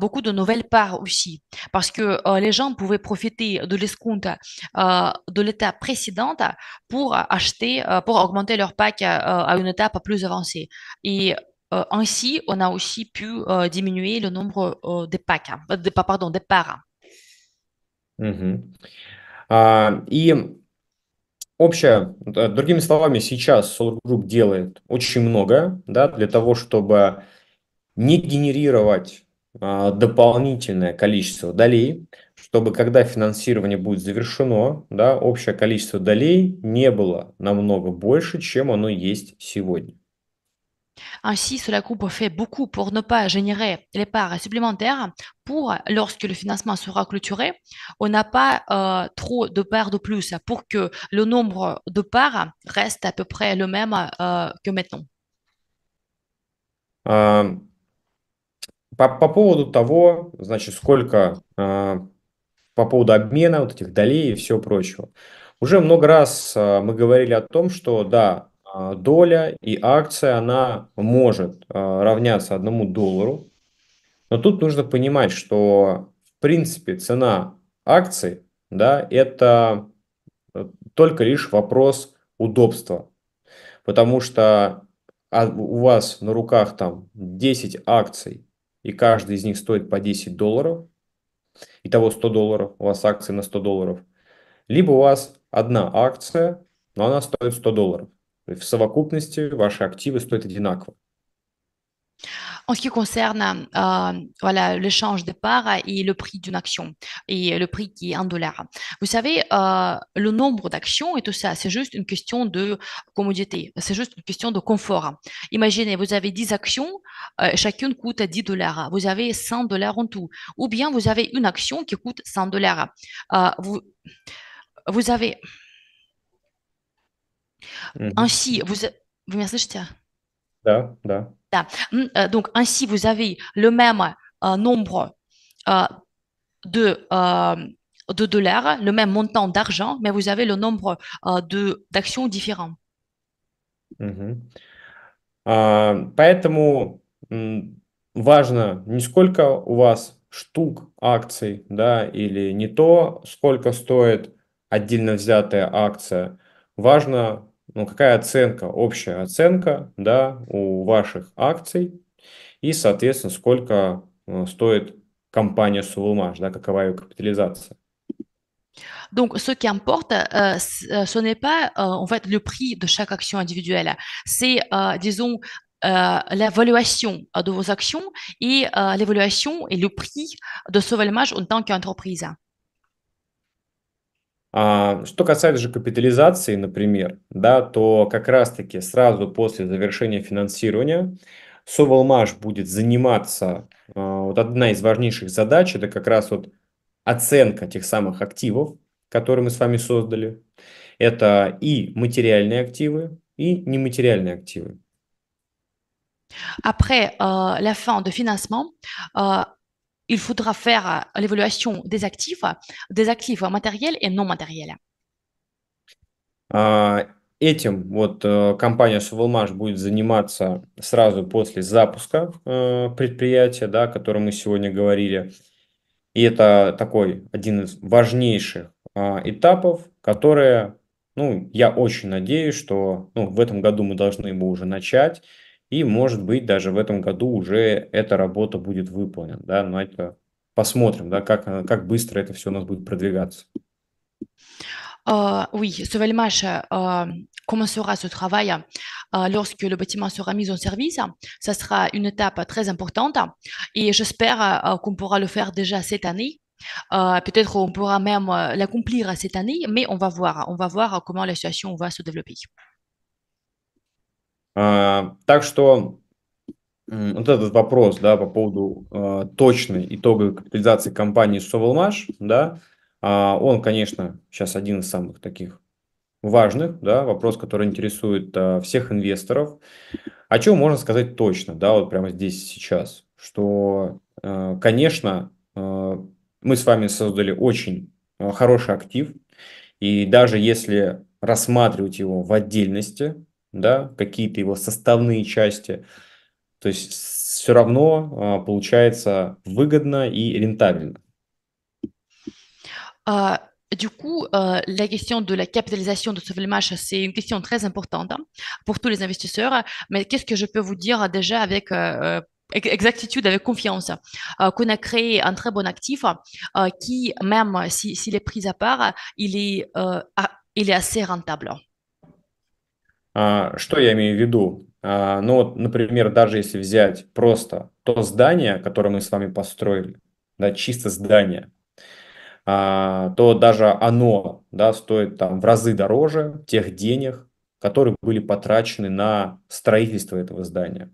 beaucoup de nouvelles parts aussi, parce que les gens pouvaient profiter de l'escompte de l'étape précédente pour acheter, pour augmenter leur pack à une étape plus avancée. Et ainsi, on a aussi pu diminuer le nombre des packs, de, pardon, des parts. Mm-hmm. А, и общее, э, другими словами, сейчас Solar Group делает очень много да, для того, чтобы не генерировать а, дополнительное количество долей, чтобы когда финансирование будет завершено, да, общее количество долей не было намного больше, чем оно есть сегодня. Ainsi, cela groupe fait beaucoup pour ne pas générer les parts supplémentaires pour, lorsque le financement sera clôturé, on n'a pas euh, trop de parts de plus pour que le nombre de parts reste à peu près le même euh, que maintenant. Par euh, по поводу того, значит, сколько э, по поводу обмена вот этих долей и всего прочего. Уже много раз э, мы говорили о том, что да, А, доля и акция, она может а, равняться одному доллару. Но тут нужно понимать, что в принципе цена акций, да, это э, только лишь вопрос удобства. Потому что а, у вас на руках там 10 акций, и каждый из них стоит по 10 долларов, итого 100 долларов, у вас акции на 100 долларов. Либо у вас одна акция, но она стоит 100 долларов. En ce qui concerne euh, voilà l'échange de parts et le prix d'une action et le prix qui est un dollar. Vous savez, euh, le nombre d'actions et tout ça, c'est juste une question de commodité, c'est juste une question de confort. Imaginez, vous avez 10 actions, euh, chacune coûte 10 dollars, vous avez 100 dollars en tout, ou bien vous avez une action qui coûte 100 dollars. Euh, vous, vous avez Mmh. Ainsi, vous, vous меня слышите? Да, да. Да. Donc, ainsi, vous avez le même euh, nombre euh, de, euh, de dollars, le même montant d'argent, mais vous avez le nombre de, d'actions différents. Mmh. поэтому важно не сколько у вас штук акций, да, или не то, сколько стоит отдельно взятая акция. Важно ну, какая оценка, общая оценка, да, у ваших акций и, соответственно, сколько стоит компания Сулумаш, да, какова ее капитализация. Donc, ce qui importe, euh, ce n'est pas euh, en fait le prix de chaque action individuelle, c'est, euh, disons, l'évaluation de vos actions et l'évaluation et le prix de ce en tant qu'entreprise. А, что касается же капитализации, например, да, то как раз-таки сразу после завершения финансирования Совалмаш будет заниматься, а, вот одна из важнейших задач, это как раз вот оценка тех самых активов, которые мы с вами создали. Это и материальные активы, и нематериальные активы. Après euh, la fin de financement, euh, il faudra faire euh, l'évaluation des actifs, des actifs matériels et non matériels. А, этим вот э, компания Shovelmash будет заниматься сразу после запуска э, предприятия, да, о котором мы сегодня говорили. И это такой один из важнейших а, этапов, которые, ну, я очень надеюсь, что ну, в этом году мы должны его уже начать. И, может быть, даже в этом году уже эта работа будет выполнена. Да? Но это посмотрим, да, как, как быстро это oui, ce commencera ce travail lorsque le bâtiment sera mis en service. Ça sera une étape très importante et j'espère euh, qu'on pourra le faire déjà cette année. Euh, peut-être on pourra même euh, l'accomplir cette année, mais on va voir. On va voir comment la situation va se développer. А, так что вот этот вопрос, да, по поводу э, точной итоговой капитализации компании Совелмаш, да, а, он, конечно, сейчас один из самых таких важных, да, вопрос, который интересует всех инвесторов. О чем можно сказать точно, да, вот прямо здесь и сейчас, что, конечно, мы с вами создали очень хороший актив, и даже если рассматривать его в отдельности, да, какие-то его составные части. То есть все равно получается выгодно et рентабельно. Uh, du coup, la question de la capitalisation de ce match, c'est une question très importante hein, pour tous les investisseurs. Mais qu'est-ce que je peux vous dire déjà avec euh, euh, exactitude, avec confiance, euh, qu'on a créé un très bon actif qui, même s'il si, est pris à part, il est, il est assez rentable. А, что я имею в виду? А, ну вот, например, даже если взять просто то здание, которое мы с вами построили, да, чисто здание, а, то даже оно да, стоит там в разы дороже тех денег, которые были потрачены на строительство этого здания.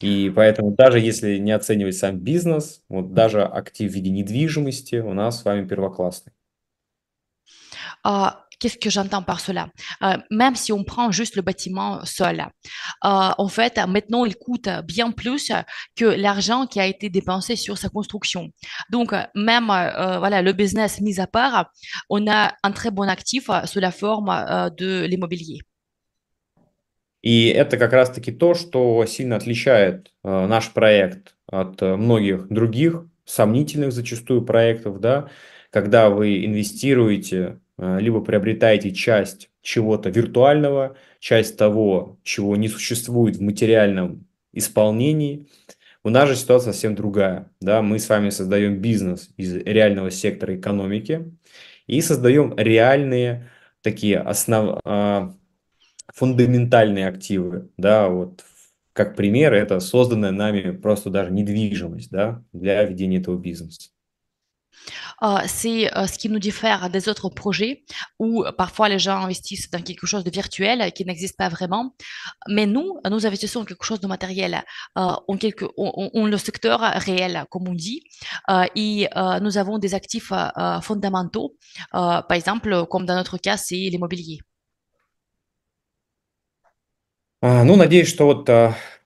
И поэтому даже если не оценивать сам бизнес, вот даже актив в виде недвижимости у нас с вами первоклассный. А Qu'est-ce que j'entends par cela euh, Même si on prend juste le bâtiment seul, euh, en fait, maintenant, il coûte bien plus que l'argent qui a été dépensé sur sa construction. Donc, même euh, voilà, le business mis à part, on a un très bon actif sous la forme de l'immobilier. И это как раз-таки то, что сильно отличает э, наш проект от многих других сомнительных зачастую проектов, да, когда вы инвестируете Э, либо приобретаете часть чего-то виртуального, часть того, чего не существует в материальном исполнении. У нас же ситуация совсем другая. Да? Мы с вами создаем бизнес из реального сектора экономики и создаем реальные такие основ... А, фундаментальные активы. Да? Вот как пример, это созданная нами просто даже недвижимость да, для ведения этого бизнеса. Ah, c'est euh, ce qui nous diffère des autres projets où euh, parfois les gens investissent dans quelque chose de virtuel euh, qui n'existe pas vraiment. Mais nous, nous investissons dans quelque chose de matériel, en, quelque, le secteur réel, comme on dit. et nous avons des actifs fondamentaux, par exemple, comme dans notre cas, c'est l'immobilier. Ну, надеюсь, что вот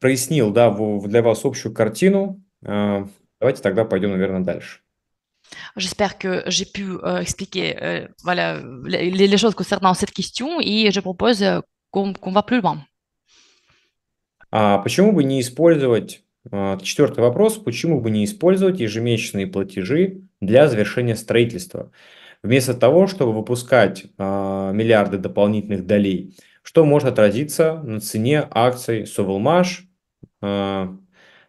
прояснил, да, для вас общую картину. Давайте тогда J'espère que j'ai pu euh, expliquer euh, voilà, les, les, choses concernant cette question и je propose euh, qu'on qu va plus loin. А почему бы не использовать, а, четвертый вопрос, почему бы не использовать ежемесячные платежи для завершения строительства? Вместо того, чтобы выпускать э, миллиарды дополнительных долей, что может отразиться на цене акций Совелмаш, э, а,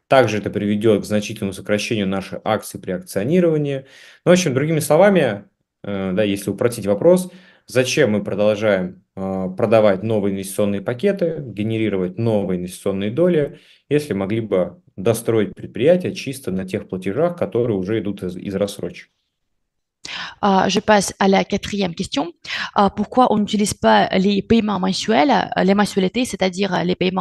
также это приведет к значительному сокращению нашей акции при акционировании. Ну, в общем, другими словами, э, да, если упростить вопрос, зачем мы продолжаем э, продавать новые инвестиционные пакеты, генерировать новые инвестиционные доли, если могли бы достроить предприятие чисто на тех платежах, которые уже идут из, из рассрочек. Euh, je passe à la quatrième question. Euh, pourquoi on n'utilise pas les paiements mensuels, euh, les mensualités, c'est-à-dire les paiements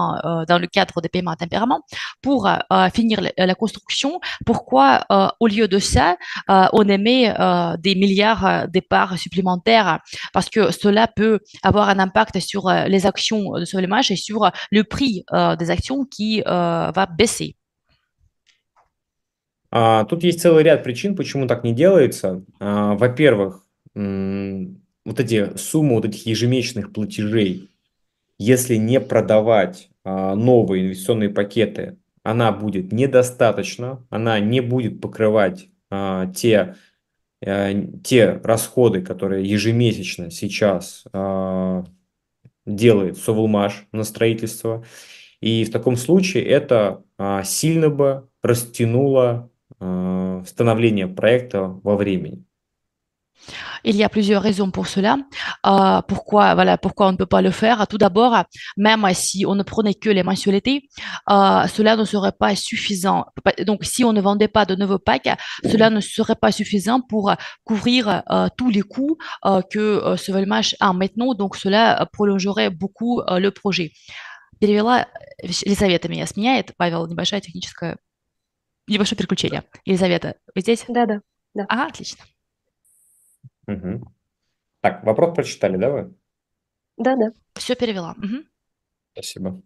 dans le cadre des paiements à tempérament, pour finir la, construction Pourquoi, au lieu de ça, on émet des milliards de parts supplémentaires Parce que cela peut avoir un impact sur les actions de Soleimage et sur le prix des actions qui va baisser. А, тут есть целый ряд причин, почему так не делается. А, во-первых, вот эти суммы вот этих ежемесячных платежей, если не продавать а, новые инвестиционные пакеты, она будет недостаточно, она не будет покрывать те, э, те расходы, которые ежемесячно сейчас делает Совулмаш на строительство. И в таком случае это сильно бы растянуло Э, Il y a plusieurs raisons pour cela. Euh, pourquoi, voilà, pourquoi on ne peut pas le faire Tout d'abord, même si on ne prenait que les mensualités, euh, cela ne serait pas suffisant. Donc, si on ne vendait pas de nouveaux packs, cela ne serait pas suffisant pour couvrir euh, tous les coûts euh, que ce Match a maintenant. Donc, cela prolongerait beaucoup le projet. Перевела, э, Елизавета меня Павел, небольшая техническая небольшое переключение. Елизавета, вы здесь? Да, да. да. А, отлично. Угу. Так, вопрос прочитали, да, вы? Да, да. Все перевела. Угу. Спасибо.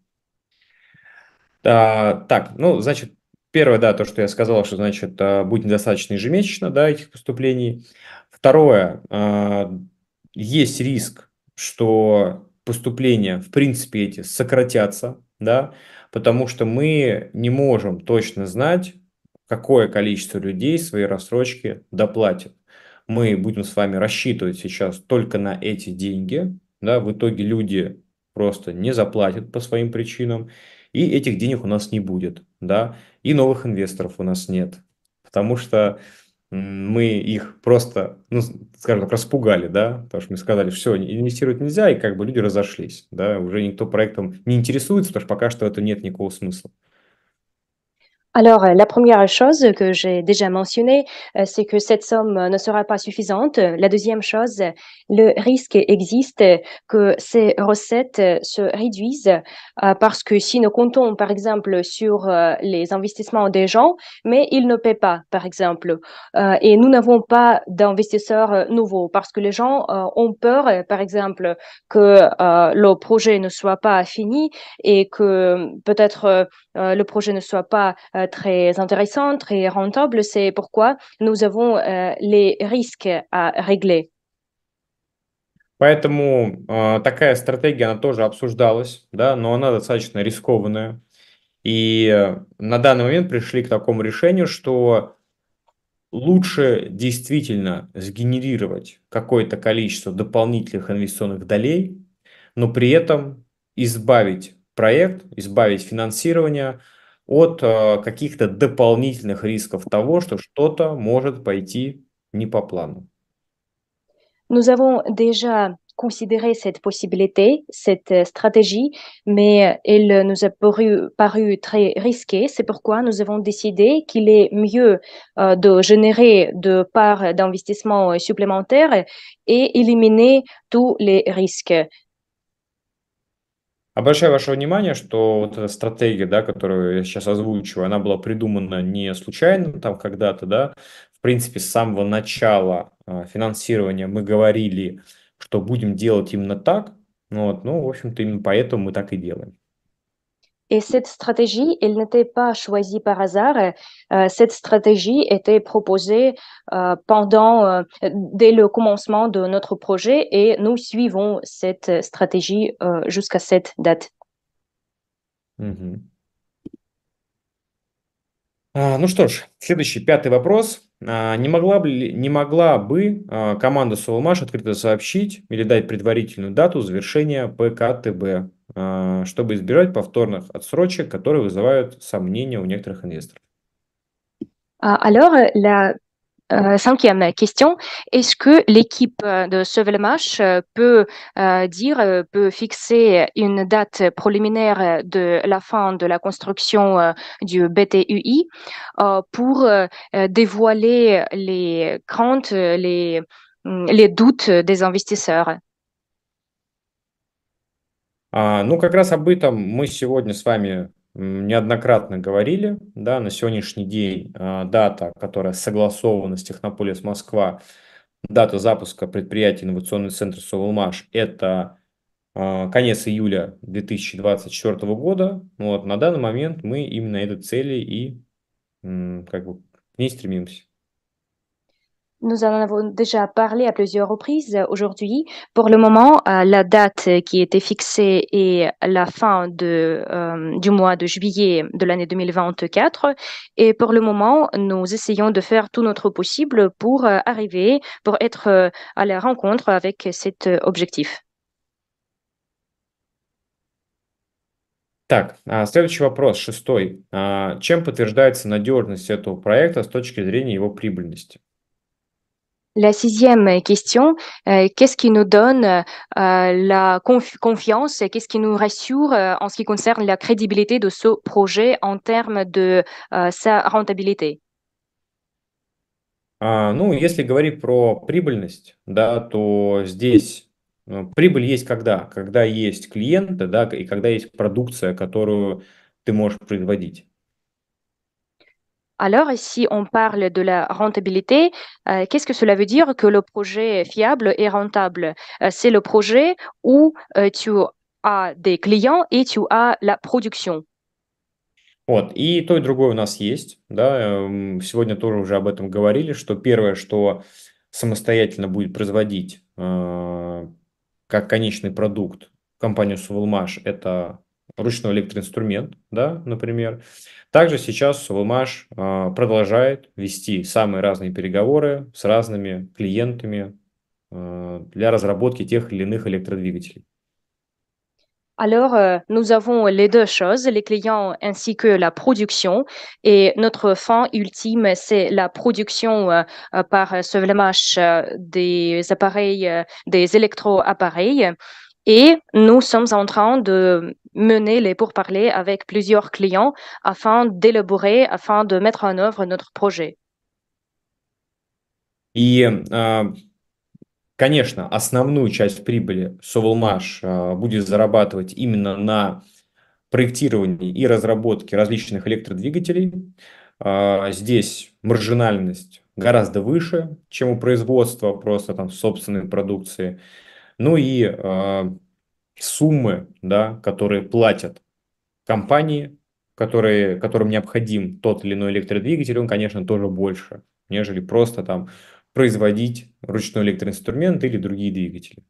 А, так, ну, значит, первое, да, то, что я сказал, что, значит, а, будет недостаточно ежемесячно, да, этих поступлений. Второе, а, есть риск, что поступления, в принципе, эти сократятся, да, потому что мы не можем точно знать, какое количество людей свои рассрочки доплатят, Мы будем с вами рассчитывать сейчас только на эти деньги. Да, в итоге люди просто не заплатят по своим причинам, и этих денег у нас не будет, да, и новых инвесторов у нас нет, потому что мы их просто, ну, скажем так, распугали, да, потому что мы сказали, что все, инвестировать нельзя, и как бы люди разошлись, да, уже никто проектом не интересуется, потому что пока что это нет никакого смысла. Alors, euh, la première chose que j'ai déjà mentionnée, euh, c'est que cette somme euh, ne sera pas suffisante. La deuxième chose, le risque existe que ces recettes se réduisent parce que si nous comptons, par exemple, sur les investissements des gens, mais ils ne paient pas, par exemple, et nous n'avons pas d'investisseurs nouveaux parce que les gens ont peur, par exemple, que le projet ne soit pas fini et que peut-être le projet ne soit pas très intéressant, très rentable. C'est pourquoi nous avons euh, les risques à régler. Поэтому э, такая стратегия, она тоже обсуждалась, да, но она достаточно рискованная. И э, на данный момент пришли к такому решению, что лучше действительно сгенерировать какое-то количество дополнительных инвестиционных долей, но при этом избавить проект, избавить финансирование от э, каких-то дополнительных рисков того, что что-то может пойти не по плану. Nous avons déjà considéré cette possibilité, cette э, stratégie, mais elle nous a paru, très risquée. C'est pourquoi nous avons décidé qu'il est mieux euh, de générer de parts d'investissement supplémentaires et éliminer tous les risques Обращаю ваше внимание, что вот эта стратегия, да, которую я сейчас озвучиваю, она была придумана не случайно там когда-то, да. В принципе, с самого начала а, финансирования мы говорили, что будем делать именно так. Ну вот, ну, в общем-то, именно поэтому мы так и делаем. Et cette stratégie, elle n'était pas choisie par hasard. Euh, cette stratégie était proposée euh, pendant, euh, dès le commencement de notre projet et nous suivons cette stratégie jusqu'à cette date. Угу. А, ну что ж, следующий, пятый вопрос. А, не, могла бы, не могла бы а, команда Соломаш открыто сообщить или дать предварительную дату завершения ПКТБ Э, повторных отсрочек, которые вызывают сомнения некоторых Alors, la э, cinquième question, est-ce que l'équipe de Sevelmash peut euh, dire, peut fixer une date préliminaire de la fin de la construction euh, du BTUI euh, pour dévoiler les craintes, les doutes des investisseurs А, ну, как раз об этом мы сегодня с вами неоднократно говорили. Да, на сегодняшний день а, дата, которая согласована с Технополис Москва, дата запуска предприятия инновационный центр Совулмаш – это а, конец июля 2024 года. Вот, на данный момент мы именно этой цели и как бы, не стремимся. Nous en avons déjà parlé à plusieurs reprises euh, aujourd'hui. Pour le moment, euh, la date qui était fixée est la fin de, euh, du mois de juillet de l'année 2024. Et pour le moment, nous essayons de faire tout notre possible pour arriver, pour être à la rencontre avec cet objectif. Так, следующий вопрос, шестой. Чем подтверждается надежность этого проекта с точки зрения его прибыльности? La sixième question, euh, qu'est-ce qui nous donne euh, la conf confiance et qu'est-ce qui nous rassure euh, en ce qui concerne la crédibilité de ce projet en termes de sa rentabilité а, Ну, если говорить про прибыльность, да, то здесь ну, прибыль есть когда? Когда есть клиенты, да, и когда есть продукция, которую ты можешь производить. Alors, si on parle de la rentabilité, euh, qu'est-ce que cela veut dire que le projet fiable et rentable euh, C'est le projet où euh, tu as des clients et tu as la production. Вот, и то, и другое у нас есть, да, э, сегодня тоже уже об этом говорили, что первое, что самостоятельно будет производить э, как конечный продукт компанию Сувелмаш, это ручной электроинструмент, да, например. Также сейчас Лумаш продолжает вести самые разные переговоры с разными клиентами для разработки тех или иных электродвигателей. Alors, nous avons les deux choses, les clients ainsi que la production. Et notre fin ultime, c'est la production euh, par Sovlemash des appareils, des électro-appareils. Et nous sommes en train de mener les pourparlers avec plusieurs clients afin d'élaborer, afin de mettre en œuvre notre projet. И, а, конечно, основную часть прибыли Sovelmash а, будет зарабатывать именно на проектировании и разработке различных электродвигателей. А, здесь маржинальность гораздо выше, чем у производства просто там собственной продукции. Ну и суммы, да, которые платят компании, которые, которым необходим тот или иной электродвигатель, он, конечно, тоже больше, нежели просто там производить ручной электроинструмент или другие двигатели.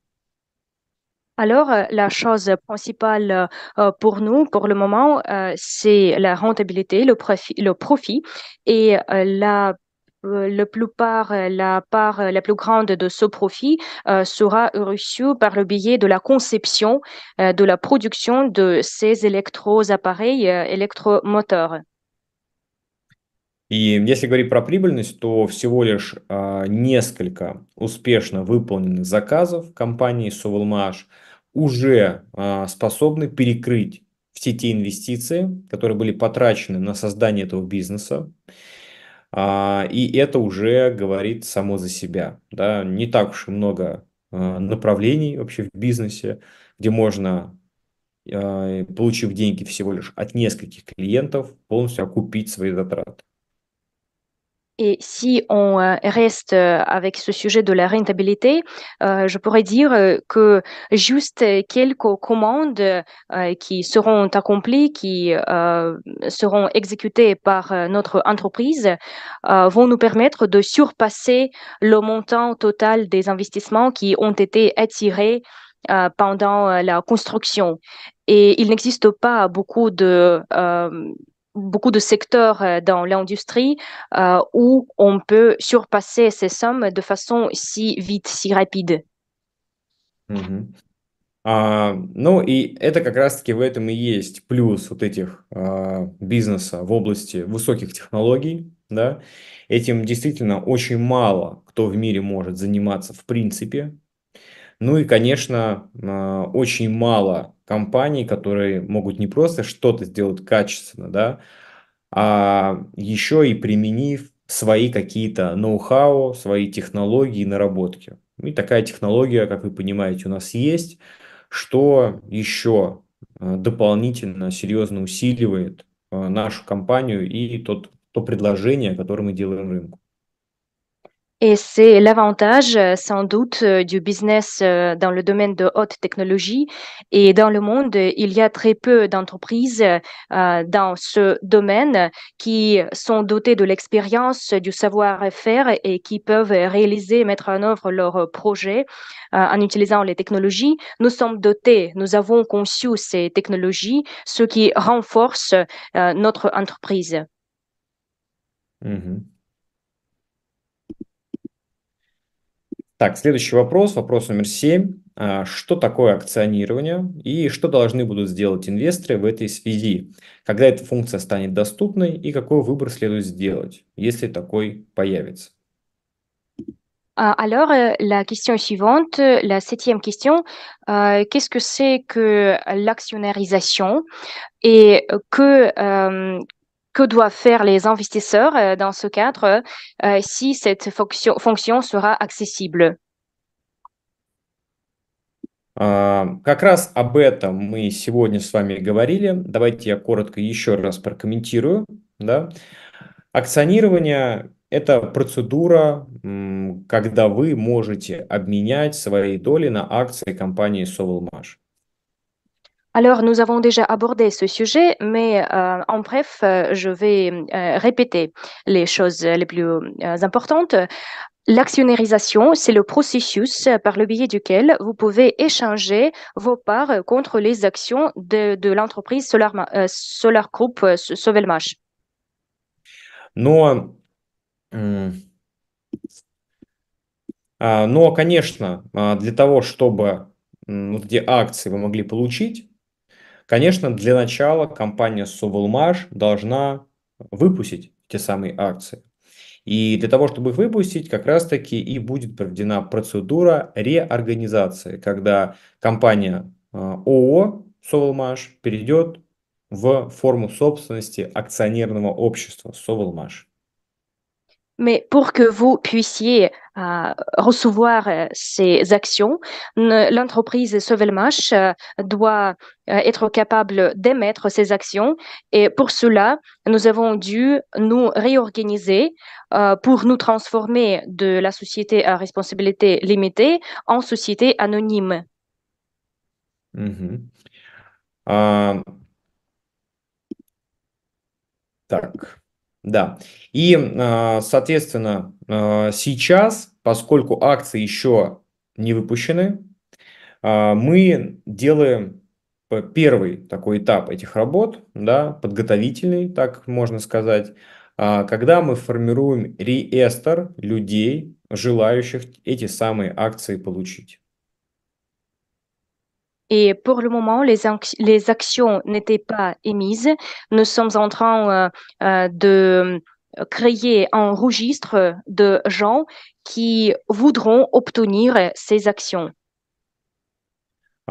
Alors, euh, la chose principale euh, pour nous, pour le moment, euh, c'est la rentabilité, le profit, le profit et la Euh, la plupart, euh, la part euh, la plus grande de ce profit euh, sera reçue par le biais de la conception, euh, de la production de ces électro-appareils euh, électromoteurs. И если говорить про прибыльность, то всего лишь э, несколько успешно выполненных заказов компании Sovelmash уже э, способны перекрыть все те инвестиции, которые были потрачены на создание этого бизнеса. А, и это уже говорит само за себя. Да? Не так уж и много а, направлений вообще в бизнесе, где можно, а, получив деньги всего лишь от нескольких клиентов, полностью окупить свои затраты. Et si on euh, reste euh, avec ce sujet de la rentabilité, euh, je pourrais dire que juste quelques commandes qui seront accomplies, qui seront exécutées par notre entreprise, vont nous permettre de surpasser le montant total des investissements qui ont été attirés pendant la construction. Et il n'existe pas beaucoup de beaucoup de secteurs euh, dans l'industrie euh, où on peut surpasser ces sommes de façon si vite, si rapide. Угу. А, ну и это как раз-таки в этом и есть плюс вот этих а, бизнеса в области высоких технологий, да. Этим действительно очень мало кто в мире может заниматься в принципе, ну и, конечно, а, очень мало компаний, которые могут не просто что-то сделать качественно, да, а еще и применив свои какие-то ноу-хау, свои технологии, наработки. И такая технология, как вы понимаете, у нас есть, что еще а, дополнительно серьезно усиливает а, нашу компанию и тот, то предложение, которое мы делаем рынку. Et c'est l'avantage euh, sans doute euh, du business euh, dans le domaine de haute technologie. Et dans le monde, il y a très peu d'entreprises dans ce domaine qui sont dotées de l'expérience, du savoir-faire et qui peuvent réaliser mettre en œuvre leurs projets en utilisant les technologies. Nous sommes dotés, nous avons conçu ces technologies, ce qui renforce notre entreprise. Mm-hmm. Так, следующий вопрос, вопрос номер семь. А, что такое акционирование и что должны будут сделать инвесторы в этой связи? Когда эта функция станет доступной и какой выбор следует сделать, если такой появится? А, alors, э, la question suivante, la septième question, euh, qu'est-ce que c'est que l'actionnarisation et que, euh, que doivent faire les investisseurs euh, dans ce cadre euh, si cette fonction, fonction sera accessible а, Как раз об этом мы сегодня с вами говорили. Давайте я коротко еще раз прокомментирую. Да? Акционирование – это процедура, когда вы можете обменять свои доли на акции компании Sovelmash. Alors, nous avons déjà abordé ce sujet, mais euh, en bref, euh, je vais euh, répéter les choses les plus importantes. L'actionnérisation, c'est le processus par le biais duquel vous pouvez échanger vos parts contre les actions de, l'entreprise Solar, Solar, Group Sovelmash. Non, но, конечно, для того, чтобы вот эти акции вы могли получить, Конечно, для начала компания Сувалмаш должна выпустить те самые акции. И для того, чтобы их выпустить, как раз-таки и будет проведена процедура реорганизации, когда компания э, ООО «Совалмаш» перейдет в форму собственности акционерного общества «Совалмаш». Mais pour que vous puissiez euh, recevoir euh, ces actions, l'entreprise Sovelmash euh, doit être capable d'émettre ces actions. Et pour cela, nous avons dû nous réorganiser pour nous transformer de la société à responsabilité limitée en société anonyme. Mhm. Да. И, а, соответственно, а, сейчас, поскольку акции еще не выпущены, а, мы делаем первый такой этап этих работ, да, подготовительный, так можно сказать, когда мы формируем реестр людей, желающих эти самые акции получить. Et pour le moment, les, les actions n'étaient pas émises. Nous sommes en train euh, euh, de euh, créer un registre de gens qui voudront obtenir ces actions.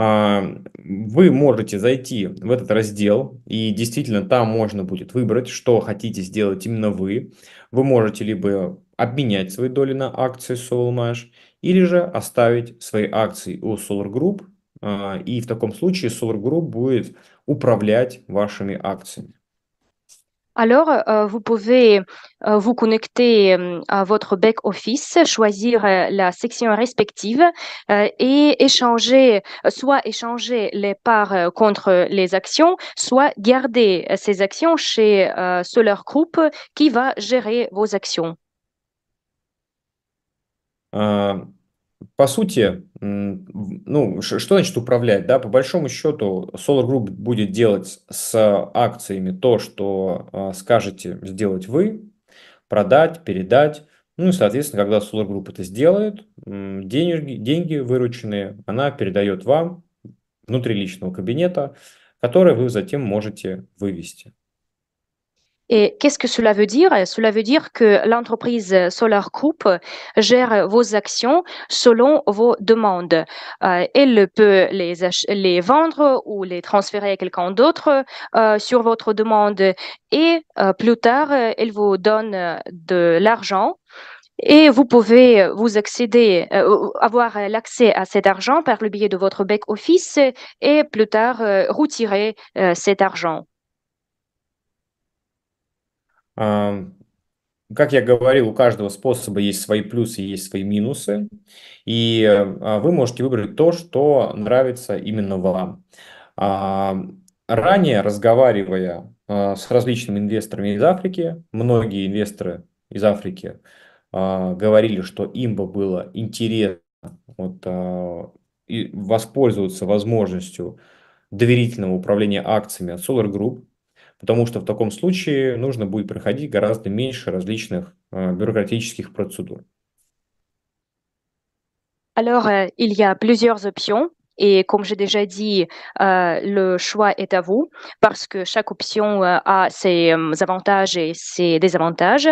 А, вы можете зайти в этот раздел, и действительно там можно будет выбрать, что хотите сделать именно вы. Вы можете либо обменять свои доли на акции SolarMash, или же оставить свои акции у Solar Group Et dans таком случае Solar Group va gérer vos actions. Alors, euh, vous pouvez euh, vous connecter euh, à votre back office, choisir la section respective et échanger, soit échanger les parts contre les actions, soit garder ces actions chez Solar Group qui va gérer vos actions. по сути, ну, что значит управлять? Да? По большому счету, Solar Group будет делать с акциями то, что а, скажете сделать вы, продать, передать. Ну и, соответственно, когда Solar Group это сделает, деньги, деньги вырученные она передает вам внутри личного кабинета, которое вы затем можете вывести. Et qu'est-ce que cela veut dire Cela veut dire que l'entreprise Solar Group gère vos actions selon vos demandes. Euh, elle peut les, les vendre ou les transférer à quelqu'un d'autre euh, sur votre demande et euh, plus tard, elle vous donne de l'argent et vous pouvez vous accéder, avoir l'accès à cet argent par le biais de votre back office et plus tard retirer cet argent. как я говорил, у каждого способа есть свои плюсы, есть свои минусы, и а, вы можете выбрать то, что нравится именно вам. Ранее, разговаривая а, с различными инвесторами из Африки, многие инвесторы из Африки а, говорили, что им бы было интересно вот, воспользоваться возможностью доверительного управления акциями от Solar Group, потому что в таком случае нужно будет проходить гораздо меньше различных э, бюрократических процедур. Alors, э, il y a plusieurs options Et comme j'ai déjà dit, euh, le choix est à vous parce que chaque option euh, a ses euh, avantages et ses désavantages.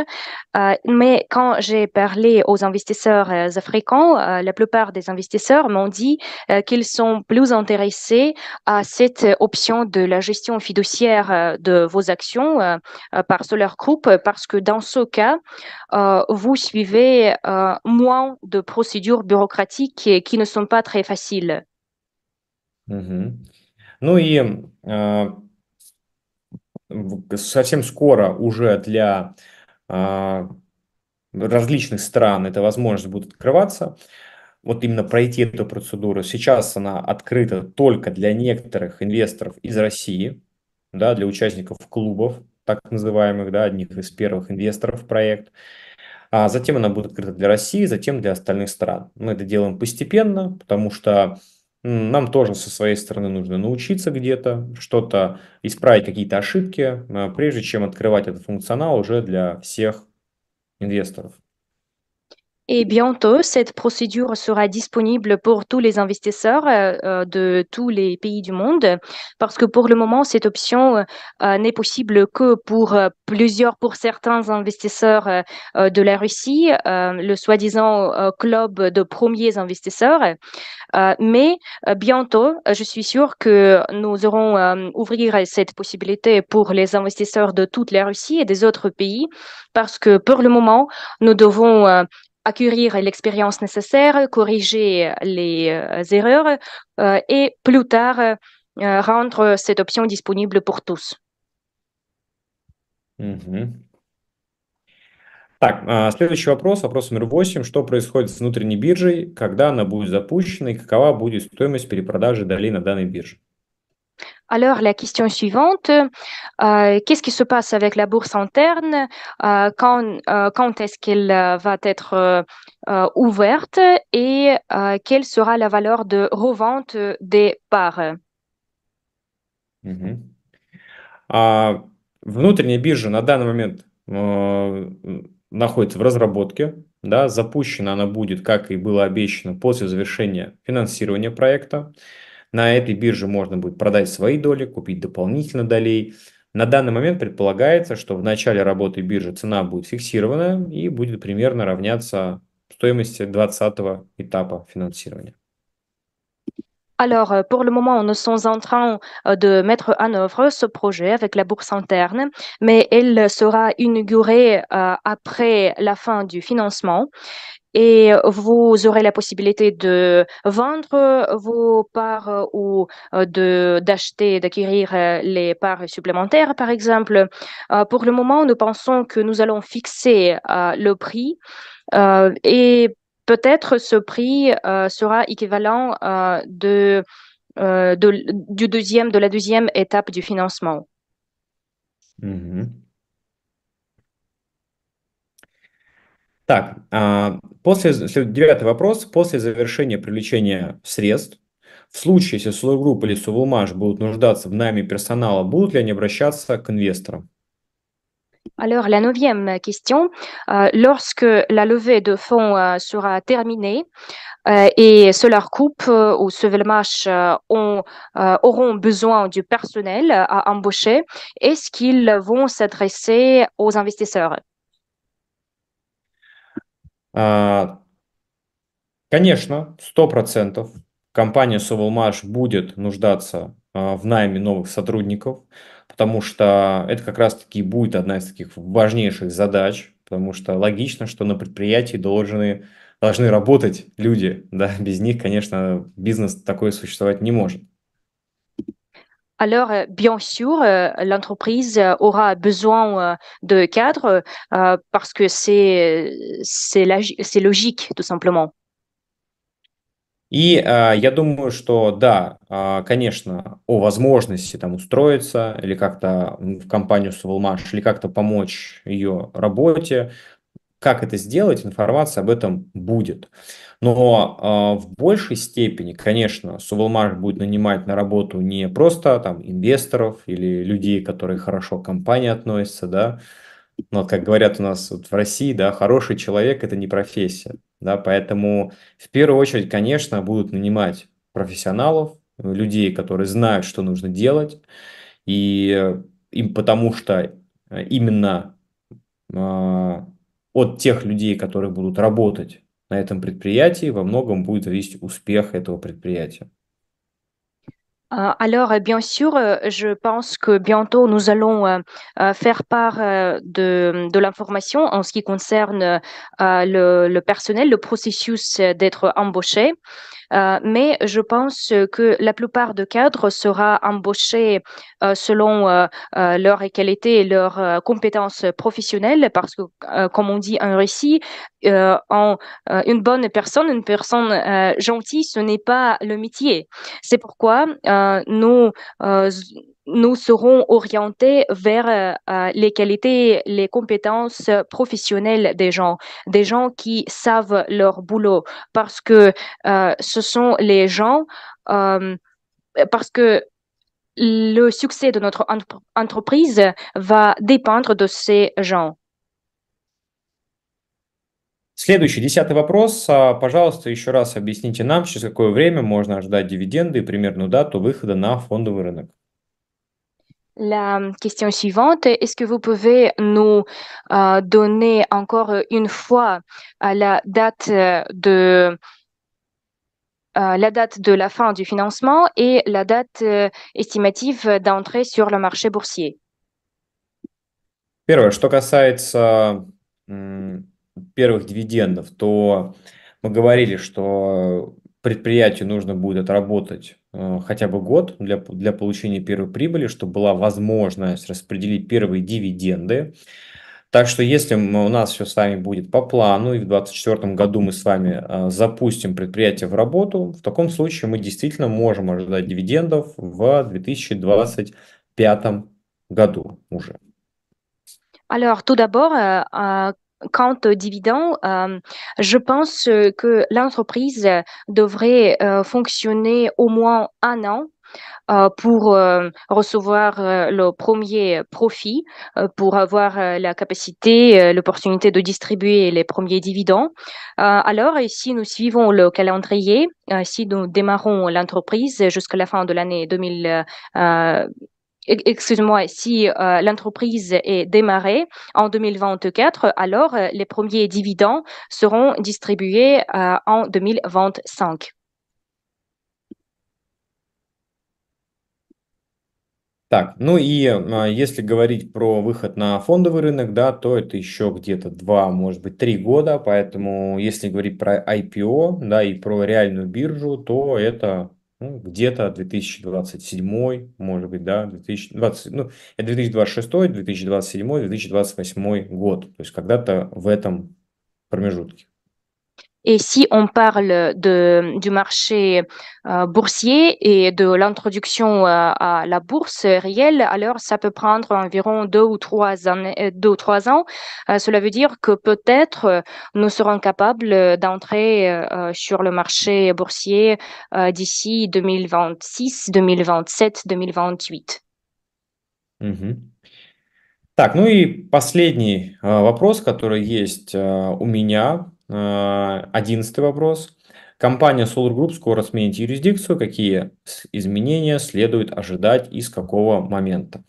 mais quand j'ai parlé aux investisseurs africains, la plupart des investisseurs m'ont dit qu'ils sont plus intéressés à cette option de la gestion fiduciaire de vos actions par Solar Group parce que dans ce cas, vous suivez moins de procédures bureaucratiques qui ne sont pas très faciles. Ну и э, совсем скоро уже для э, различных стран эта возможность будет открываться. Вот именно пройти эту процедуру. Сейчас она открыта только для некоторых инвесторов из России, да, для участников клубов, так называемых, да, одних из первых инвесторов в проект. А затем она будет открыта для России, затем для остальных стран. Мы это делаем постепенно, потому что нам тоже со своей стороны нужно научиться где-то, что-то исправить, какие-то ошибки, а, прежде чем открывать этот функционал уже для всех инвесторов. Et bientôt, cette procédure sera disponible pour tous les investisseurs euh, euh, de tous les pays du monde, parce que pour le moment, cette option euh, n'est possible que pour plusieurs, pour certains investisseurs de la Russie, le soi-disant club de premiers investisseurs. mais bientôt, je suis sûre que nous aurons ouvrir cette possibilité pour les investisseurs de toute la Russie et des autres pays, parce que pour le moment, nous devons acquérir l'expérience nécessaire, corriger les euh, erreurs euh, et plus tard euh, rendre cette option disponible pour tous. Угу. Так, а, следующий вопрос, вопрос номер восемь. Что происходит с внутренней биржей, когда она будет запущена и какова будет стоимость перепродажи долей на данной бирже? Alors, la question suivante, euh, qu'est-ce qui se passe avec la bourse interne euh, euh, Quand, est-ce qu'elle va être ouverte et quelle sera la valeur de revente des parts La а, Внутренняя биржа на данный момент э, находится в разработке. Да, запущена она будет, как и было обещано, после завершения финансирования проекта. На этой бирже можно будет продать свои доли, купить дополнительно долей. На данный момент предполагается, что в начале работы биржи цена будет фиксирована и будет примерно равняться стоимости 20 этапа финансирования. Alors, euh, pour le moment, nous sommes en train euh, de mettre en œuvre ce projet avec la bourse interne, mais elle sera inaugurée euh, après la fin du financement. et vous aurez la possibilité de vendre vos parts euh, ou euh, de d'acheter, d'acquérir euh, les parts supplémentaires, par exemple. Pour le moment, nous pensons que nous allons fixer le prix et peut-être ce prix sera équivalent de, du deuxième, de la deuxième étape du financement. Mmh. Так, после, девятый вопрос. После завершения привлечения средств, в случае, если Сулугрупп или Сувулмаш будут нуждаться в найме персонала, будут ли они обращаться к инвесторам? Alors, la neuvième question, euh, lorsque la levée de fonds euh, sera terminée euh, et cela coupe euh, ou Sevelmash euh, euh, auront besoin du personnel à embaucher, est-ce qu'ils vont s'adresser aux investisseurs А, конечно, 100% компания Sovelmash будет нуждаться а, в найме новых сотрудников, потому что это как раз-таки будет одна из таких важнейших задач, потому что логично, что на предприятии должны, должны работать люди, да, без них, конечно, бизнес такой существовать не может. Alors, bien sûr, l'entreprise aura besoin de cadres parce que c'est c'est logique, tout simplement. И э, я думаю, что да, э, конечно, о возможности там устроиться или как-то в компанию Сувалмаш, или как-то помочь ее работе, как это сделать, информация об этом будет. Но э, в большей степени, конечно, Сувелмаш будет нанимать на работу не просто там инвесторов или людей, которые хорошо к компании относятся, да, но как говорят у нас вот в России, да, хороший человек – это не профессия, да, поэтому в первую очередь, конечно, будут нанимать профессионалов, людей, которые знают, что нужно делать, и э, им потому что э, именно э, от тех людей, которые будут работать на этом предприятии, во многом будет зависеть успех этого предприятия. Alors, bien sûr, je pense que bientôt nous allons faire part de, de l'information en ce qui concerne le, le personnel, le processus d'être embauché. Euh, mais je pense que la plupart de cadres sera embauchés euh, selon euh, leur qualité et leurs compétences professionnelles parce que, comme on dit en Russie, en, une bonne personne, une personne gentille, ce n'est pas le métier. C'est pourquoi nous nous serons orientés vers euh, euh, les qualités, les compétences professionnelles des gens, des gens qui savent leur boulot, parce que euh, ce sont les gens, parce que le succès de notre entreprise va dépendre de ces gens. Следующий, десятый вопрос. Пожалуйста, еще раз объясните нам, через какое время можно ожидать дивиденды и примерную дату выхода на фондовый рынок. La euh, question suivante, est-ce que vous pouvez nous euh, donner encore une fois euh, la date de la date de la fin du financement et la date estimative d'entrée sur le marché boursier. Первое, что касается первых дивидендов, то мы говорили, что предприятию нужно будет отработать э, хотя бы год для, для получения первой прибыли, чтобы была возможность распределить первые дивиденды. Так что если мы, у нас все с вами будет по плану, и в 2024 году мы с вами э, запустим предприятие в работу, в таком случае мы действительно можем ожидать дивидендов в 2025 году уже. Alors, tout d'abord, euh, quant aux dividendes, euh, je pense euh, que l'entreprise euh, devrait fonctionner au moins un an pour recevoir le premier profit, pour avoir la capacité, l'opportunité de distribuer les premiers dividendes. alors, si nous suivons le calendrier, si nous démarrons l'entreprise jusqu'à la fin de l'année 2020, excuse-moi, si euh, l'entreprise est démarrée en 2024, alors euh, les premiers dividendes seront distribués euh, en 2025. Так, ну и э, если говорить про выход на фондовый рынок, да, то это еще где-то 2, может быть, 3 года, поэтому если говорить про IPO, да, и про реальную биржу, то это ну, где-то 2027, может быть, да, 2020, ну, 2026, 2027, 2028 год, то есть когда-то в этом промежутке. Et si on parle de, du marché euh, boursier et de l'introduction euh, à, la bourse réelle, alors ça peut prendre environ deux ou trois, euh, ou ans. cela veut dire que peut-être nous serons capables d'entrer sur le marché boursier d'ici 2026, 2027, 2028. Mmh. Так, ну и последний э, вопрос, который есть э, у меня Э, одиннадцатый вопрос. Компания Solar Group скоро сменит юрисдикцию. Какие изменения следует ожидать и с какого момента?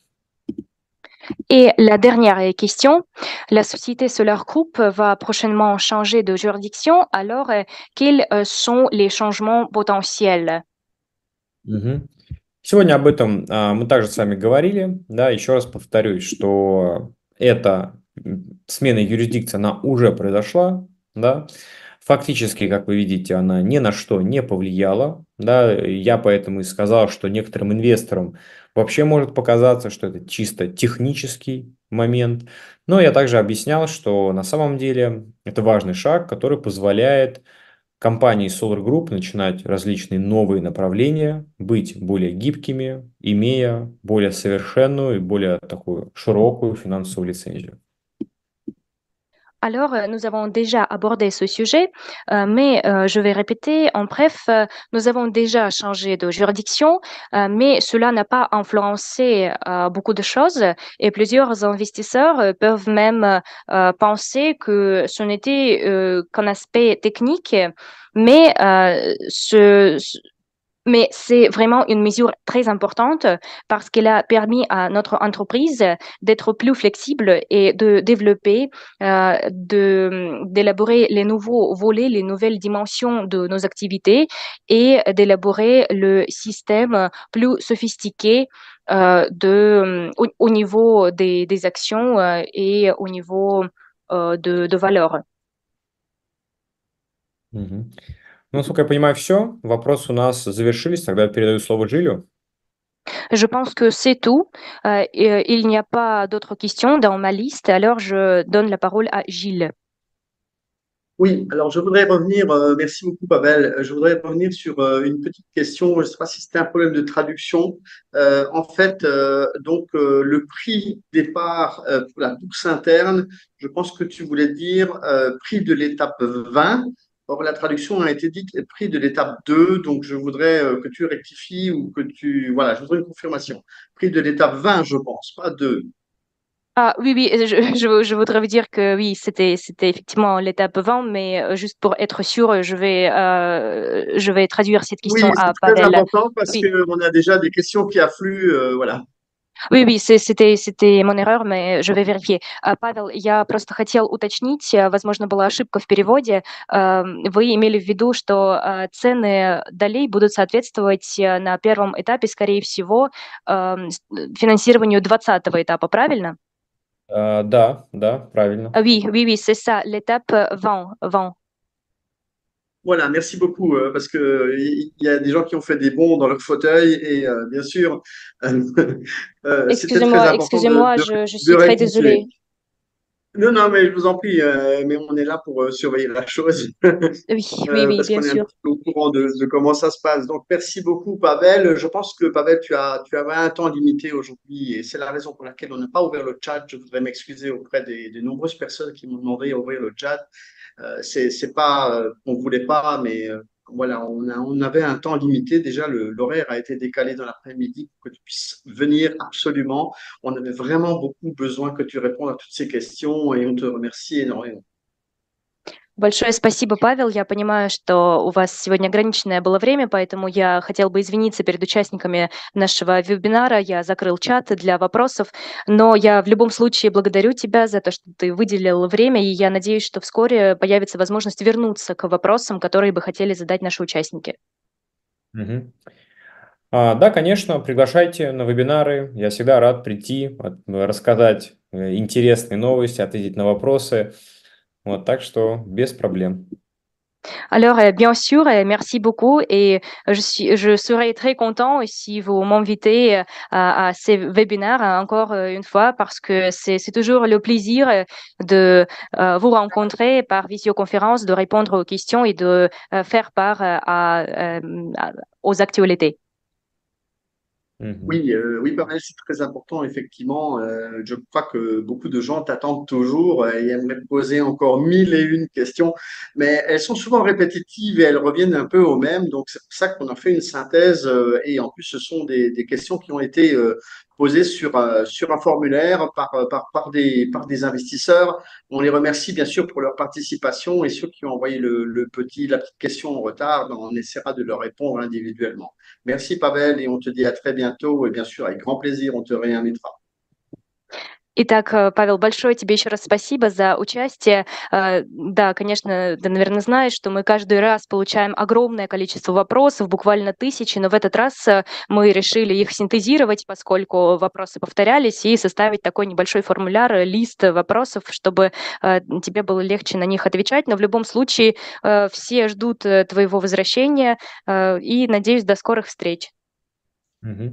Et la dernière question, la société Solar Group va prochainement changer de juridiction, alors euh, quels euh, sont les changements potentiels угу. Сегодня об этом а, мы также с вами говорили. Да, еще раз повторюсь, что эта смена юрисдикции, она уже произошла, да, Фактически, как вы видите, она ни на что не повлияла. Да? Я поэтому и сказал, что некоторым инвесторам вообще может показаться, что это чисто технический момент. Но я также объяснял, что на самом деле это важный шаг, который позволяет компании Solar Group начинать различные новые направления, быть более гибкими, имея более совершенную и более такую широкую финансовую лицензию. Alors, euh, nous avons déjà abordé ce sujet, euh, mais euh, je vais répéter. En bref, nous avons déjà changé de juridiction, mais cela n'a pas influencé beaucoup de choses et plusieurs investisseurs peuvent même penser que ce n'était qu'un aspect technique, mais ce mais c'est vraiment une mesure très importante parce qu'elle a permis à notre entreprise d'être plus flexible et de développer, euh, d'élaborer les nouveaux volets, les nouvelles dimensions de nos activités et d'élaborer le système plus sophistiqué euh, au, niveau des, actions euh, et au niveau de, de valeurs. Mmh je pense que c'est tout. Euh, il n'y a pas d'autres questions dans ma liste, alors je donne la parole à Gilles. Oui, alors je voudrais revenir, euh, merci beaucoup Pavel, je voudrais revenir sur euh, une petite question, je ne sais pas si c'était un problème de traduction. en fait, donc le prix départ pour la bourse interne, je pense que tu voulais dire prix de l'étape 20, Or, la traduction a été dite prise de l'étape 2, donc je voudrais euh, que tu rectifies ou que tu. Voilà, je voudrais une confirmation. Prise de l'étape 20, je pense, pas 2. Ah oui, oui, je, voudrais vous dire que oui, c'était, c'était effectivement l'étape 20, mais euh, juste pour être sûr, je vais, euh, je vais traduire cette question à Pavel. C'est très important parce qu'on a déjà des questions qui affluent, voilà. Oui, oui, c'était mon erreur, mais je vais vérifier. А, Павел, я просто хотел уточнить, э, возможно, была ошибка в переводе. А, вы имели в виду, что а, цены долей будут соответствовать э, на первом этапе, скорее всего, финансированию 20 этапа, правильно? Uh, да, да, правильно. Oui, oui, oui, c'est ça, l'étape 20, э, 20. Voilà, merci beaucoup, euh, parce qu'il y, y a des gens qui ont fait des bons dans leur fauteuil, et euh, bien sûr, euh, Excusez-moi, excusez-moi, je, je, suis très désolée. Non, non, mais je vous en prie, mais on est là pour surveiller la chose. oui, oui, oui, bien est au courant de, comment ça se passe. Donc, merci beaucoup, Pavel. Je pense que, Pavel, tu, as, tu avais un temps limité aujourd'hui et c'est la raison pour laquelle on n'a pas ouvert le chat. Je voudrais m'excuser auprès des, des nombreuses personnes qui m'ont demandé d'ouvrir le chat. Euh, c'est pas, euh, on voulait pas, mais euh, voilà, on, on, avait un temps limité. Déjà, l'horaire a été décalé dans l'après-midi pour que tu puisses venir absolument. On avait vraiment beaucoup besoin que tu répondes à toutes ces questions et on te remercie énormément. Большое спасибо, Павел. Я понимаю, что у вас сегодня ограниченное было время, поэтому я хотел бы извиниться перед участниками нашего вебинара. Я закрыл чат для вопросов, но я в любом случае благодарю тебя за то, что ты выделил время, и я надеюсь, что вскоре появится возможность вернуться к вопросам, которые бы хотели задать наши участники. Угу. А, да, конечно, приглашайте на вебинары. Я всегда рад прийти, рассказать э, интересные новости, ответить на вопросы. Alors, euh, bien sûr, euh, merci beaucoup et je, suis, je serai très content si vous m'invitez euh, à, à, ces webinaires hein, encore une fois parce que c'est toujours le plaisir de vous rencontrer par visioconférence, de répondre aux questions et de faire part à, aux actualités. Mhm. Oui, euh, oui, c'est très important, effectivement. Euh, je crois que beaucoup de gens t'attendent toujours et aimeraient poser encore mille et une questions, mais elles sont souvent répétitives et elles reviennent un peu au même. Donc, c'est pour ça qu'on a fait une synthèse euh, et en plus, ce sont des, des questions qui ont été posé euh, sur, un formulaire euh, par, des, investisseurs. On les remercie bien sûr pour leur participation et ceux qui ont envoyé le, petit, la petite question en retard, ben, on essaiera de leur répondre individuellement. Merci Pavel et on te dit à très bientôt et bien sûr avec grand plaisir on te réinvitera. Итак, э, Павел, большое тебе еще раз спасибо за участие. Э, да, конечно, ты, наверное, знаешь, что мы каждый раз получаем огромное количество вопросов, буквально тысячи, но в этот раз э, мы решили их синтезировать, поскольку вопросы повторялись, и составить такой небольшой формуляр, лист вопросов, чтобы тебе было легче на них отвечать. Но в любом случае все ждут твоего возвращения и, надеюсь, до скорых встреч. Mm-hmm.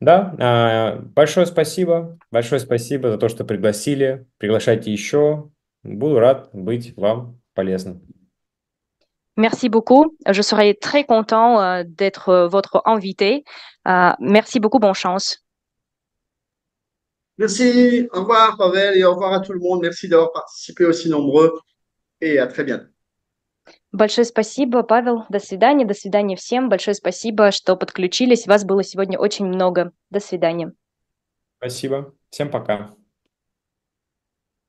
Да, большое спасибо. Большое спасибо за то, что пригласили. Приглашайте Буду рад быть Merci beaucoup. Je serai très content euh, d'être euh, votre invité. Euh, merci beaucoup. Bonne chance. Merci. Au revoir, Pavel, et au revoir à tout le monde. Merci d'avoir participé aussi nombreux et à très bientôt. Большое спасибо, Павел. До свидания. До свидания всем. Большое спасибо, что подключились. Вас было сегодня очень много. До свидания. Спасибо. Всем пока.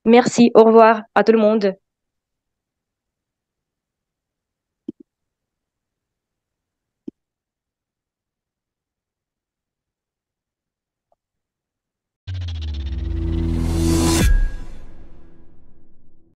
Merci. Au revoir à tout le monde.